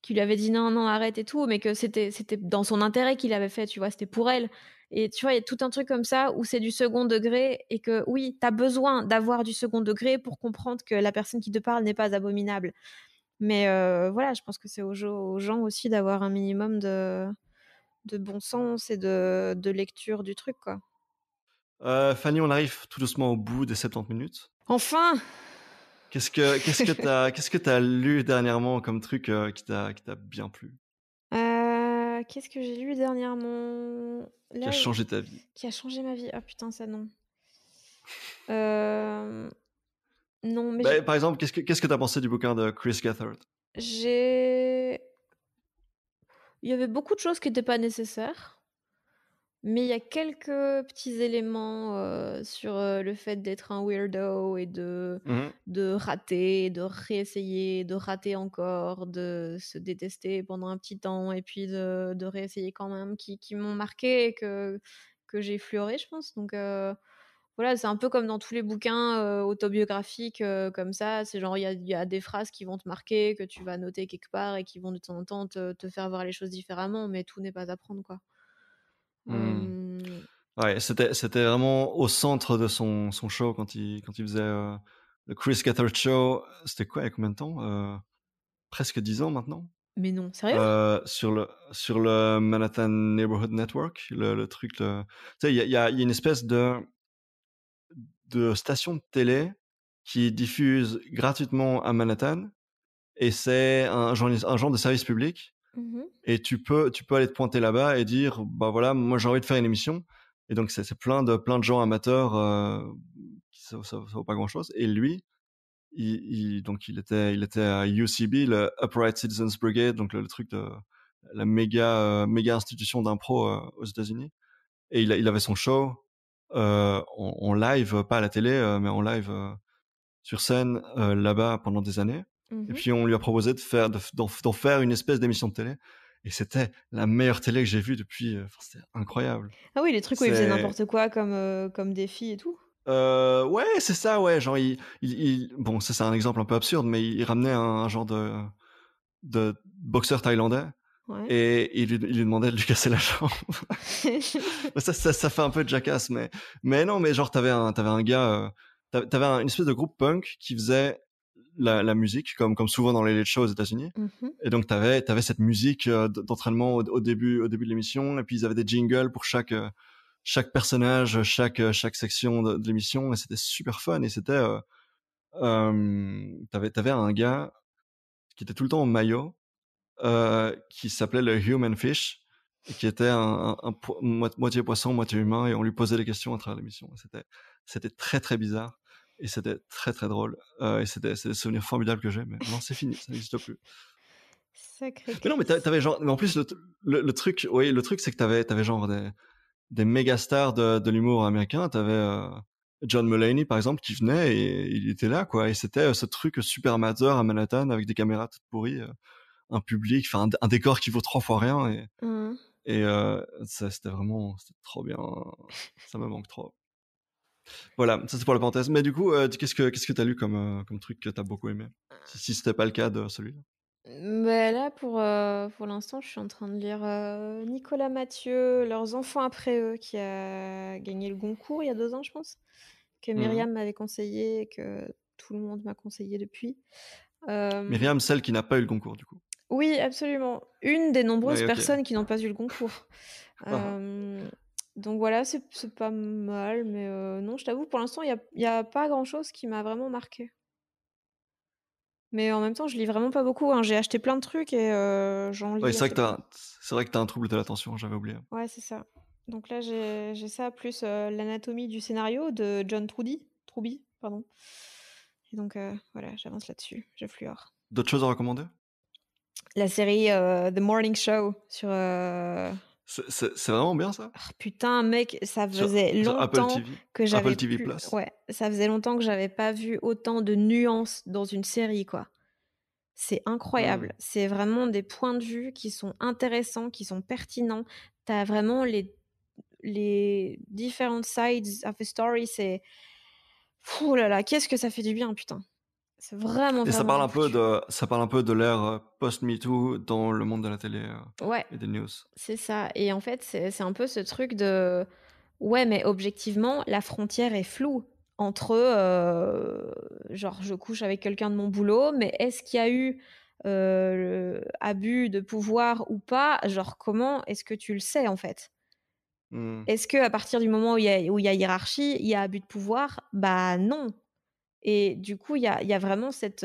qui lui avait dit non non arrête et tout mais que c'était c'était dans son intérêt qu'il avait fait tu vois c'était pour elle et tu vois, il y a tout un truc comme ça où c'est du second degré et que oui, tu as besoin d'avoir du second degré pour comprendre que la personne qui te parle n'est pas abominable. Mais euh, voilà, je pense que c'est aux, gens aussi d'avoir un minimum de, de, bon sens et de, lecture du truc, quoi. Euh, Fanny, on arrive tout doucement au bout des 70 minutes. Enfin Qu'est-ce que qu'est-ce que t'as as lu dernièrement comme truc euh, qui qui t'a bien plu Qu'est-ce que j'ai lu dernièrement Qui a changé ta vie. Qui a changé ma vie. Ah putain, ça non. Euh, non, mais. Bah, par exemple, qu'est-ce que tu as pensé du bouquin de Chris Gathard J'ai. Il y avait beaucoup de choses qui n'étaient pas nécessaires. Mais il y a quelques petits éléments euh, sur euh, le fait d'être un weirdo et de, mmh de rater, de réessayer, de rater encore, de se détester pendant un petit temps et puis de, de réessayer quand même, qui, qui m'ont marqué et que, que j'ai fleuré, je pense. Donc euh, voilà, c'est un peu comme dans tous les bouquins autobiographiques comme ça. C'est genre, il y a, y a, des phrases qui vont te marquer, que tu vas noter quelque part et qui vont de temps en temps te, te faire voir les choses différemment, mais tout n'est pas à prendre, quoi. Mmh. Mmh. Ouais, c'était, c'était vraiment au centre de son, son show quand il, quand il faisait euh, le Chris Cather Show. C'était quoi, il y a combien de temps euh, Presque 10 ans maintenant Mais non, sérieux euh, sur, le, sur le Manhattan Neighborhood Network, le, truc. Tu sais, il y a, y a, une espèce de, de station de télé qui diffuse gratuitement à Manhattan et c'est un, un genre de service public Mmh et tu peux, tu peux aller te pointer là-bas et dire, bah voilà, moi j'ai envie de faire une émission. Et donc c'est plein de plein de gens amateurs, qui, euh, ça, pas grand-chose. Et lui, il, donc il était, il était à UCB, le Upright Citizens Brigade, donc le, truc de la méga, euh, méga institution d'impro euh, aux États-Unis. Et il, avait son show en, live, pas à la télé, mais en live sur scène là-bas pendant des années. Et mmh puis on lui a proposé de faire, d'en faire une espèce d'émission de télé. Et c'était la meilleure télé que j'ai vue depuis. Euh, c'était incroyable. Ah oui, les trucs où il faisait n'importe quoi comme, euh, comme défi et tout. Euh, ouais, c'est ça, ouais. Genre, il, bon, ça c'est un exemple un peu absurde, mais il, ramenait un, genre de, de boxeur thaïlandais. Et il lui, il lui, demandait de lui casser la jambe. ça, ça, fait un peu de jackass, mais, mais non, mais genre, t'avais un, un gars, t'avais une espèce de groupe punk qui faisait la, musique, comme, comme souvent dans les late shows aux États-Unis. Mm-hmm. Et donc, tu avais, cette musique euh, d'entraînement au, début, au début de l'émission. Et puis, ils avaient des jingles pour chaque, euh, chaque personnage, chaque, euh, chaque section de, l'émission. Et c'était super fun. Et c'était. Euh, avais, un gars qui était tout le temps en maillot, qui s'appelait le Human Fish, qui était un, moitié poisson, moitié humain. Et on lui posait des questions à travers l'émission. C'était très, très bizarre et c'était très très drôle. et c'était des souvenirs formidables que j'ai, mais non, c'est fini, ça n'existe plus. Sacré. Mais non, mais t'avais genre, mais en plus le, le, truc, oui, le truc c'est que t'avais avais genre des, des méga stars de, de l'humour américain. T'avais avais John Mulaney par exemple qui venait et il était là quoi. Et c'était ce truc super amateur à Manhattan avec des caméras toutes pourries, un public, enfin un, décor qui vaut trois fois rien et. Mmh. Et ça, c'était vraiment, c'était trop bien. Ça me manque trop. Voilà, ça c'est pour la parenthèse. Mais du coup, euh, qu'est-ce que qu'est-ce que t'as lu comme euh, comme truc que as beaucoup aimé Si, c'était pas le cas de celui-là. Bah, là, pour, euh, pour l'instant, je suis en train de lire Nicolas Mathieu, Leurs enfants après eux, qui a gagné le Goncourt il y a deux ans, je pense, que mmh Myriam m'avait conseillé et que tout le monde m'a conseillé depuis. Myriam, celle qui n'a pas eu le Goncourt, du coup. Oui, absolument. Une des nombreuses personnes qui n'ont pas eu le Goncourt. Ah. Euh, donc voilà, c'est pas mal, mais euh, non, je t'avoue, pour l'instant, il n'y a pas grand-chose qui m'a vraiment marqué. Mais en même temps, je lis vraiment pas beaucoup, hein. J'ai acheté plein de trucs et euh, j'en lis c'est vrai que tu as un trouble de l'attention, j'avais oublié. Ouais, c'est ça. Donc là, j'ai ça plus, euh, l'anatomie du scénario de John Trudy Truby, pardon et donc voilà, j'avance là-dessus, je fluore. D'autres choses à recommander? La série, The Morning Show sur, c'est vraiment bien ça ah, Putain, mec, ça faisait longtemps que j'avais Ouais, ça faisait longtemps que j'avais pas vu autant de nuances dans une série, quoi. C'est incroyable. Mmh. C'est vraiment des points de vue qui sont intéressants, qui sont pertinents. T'as vraiment les les différentes sides of a story. C'est fou là là, qu'est-ce que ça fait du bien, putain. C'est vraiment. Et ça parle un peu de, ça parle un peu de l'ère euh, post-MeToo dans le monde de la télé euh, et des news. C'est ça. Et en fait, c'est un peu ce truc de, ouais, mais objectivement, la frontière est floue entre, euh, genre, je couche avec quelqu'un de mon boulot, mais est-ce qu'il y a eu abus de pouvoir ou pas Genre, comment est-ce que tu le sais en fait hmm. Est-ce que à partir du moment où il y, y, a hiérarchie, il y a abus de pouvoir Bah non, et du coup, il y a, vraiment cette.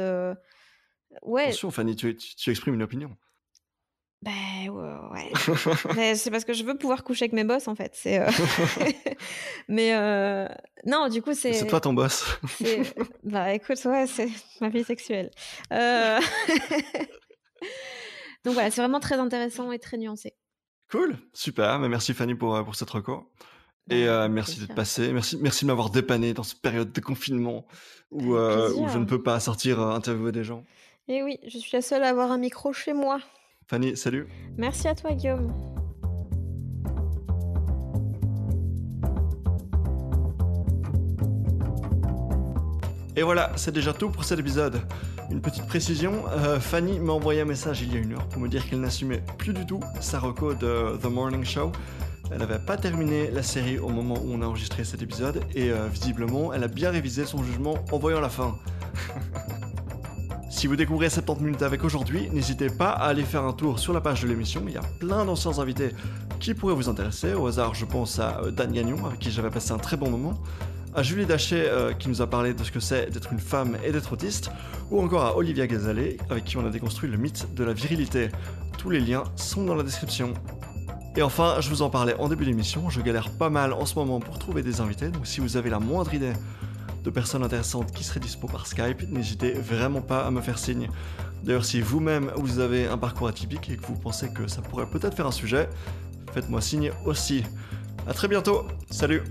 Ouais. Attention, Fanny, tu, exprimes une opinion. Ben ouais. c'est parce que je veux pouvoir coucher avec mes boss en fait. C'est. Mais non, du coup c'est. C'est toi ton boss. bah écoute, ouais, c'est ma vie sexuelle. Donc voilà, c'est vraiment très intéressant et très nuancé. Cool, super. Mais merci Fanny pour euh, pour cette reco. Et euh, merci d'être passé. Merci, merci de m'avoir dépanné dans cette période de confinement où, euh, je ne peux pas sortir euh, interviewer des gens. Et eh oui, je suis la seule à avoir un micro chez moi. Fanny, salut. Merci à toi, Guillaume. Et voilà, c'est déjà tout pour cet épisode. Une petite précision, Fanny m'a envoyé un message il y a une heure pour me dire qu'elle n'assumait plus du tout sa recode de The Morning Show. Elle n'avait pas terminé la série au moment où on a enregistré cet épisode et euh, visiblement, elle a bien révisé son jugement en voyant la fin. Si vous découvrez 70 minutes avec aujourd'hui, n'hésitez pas à aller faire un tour sur la page de l'émission. Il y a plein d'anciens invités qui pourraient vous intéresser. Au hasard, je pense à euh, Dan Gagnon, avec qui j'avais passé un très bon moment, à Julie Dachet euh, qui nous a parlé de ce que c'est d'être une femme et d'être autiste, ou encore à Olivia Gazalet, avec qui on a déconstruit le mythe de la virilité. Tous les liens sont dans la description. Et enfin, je vous en parlais en début d'émission, je galère pas mal en ce moment pour trouver des invités, donc si vous avez la moindre idée de personnes intéressantes qui seraient dispo par Skype, n'hésitez vraiment pas à me faire signe. D'ailleurs, si vous-même vous avez un parcours atypique et que vous pensez que ça pourrait peut-être faire un sujet, faites-moi signe aussi. A très bientôt, salut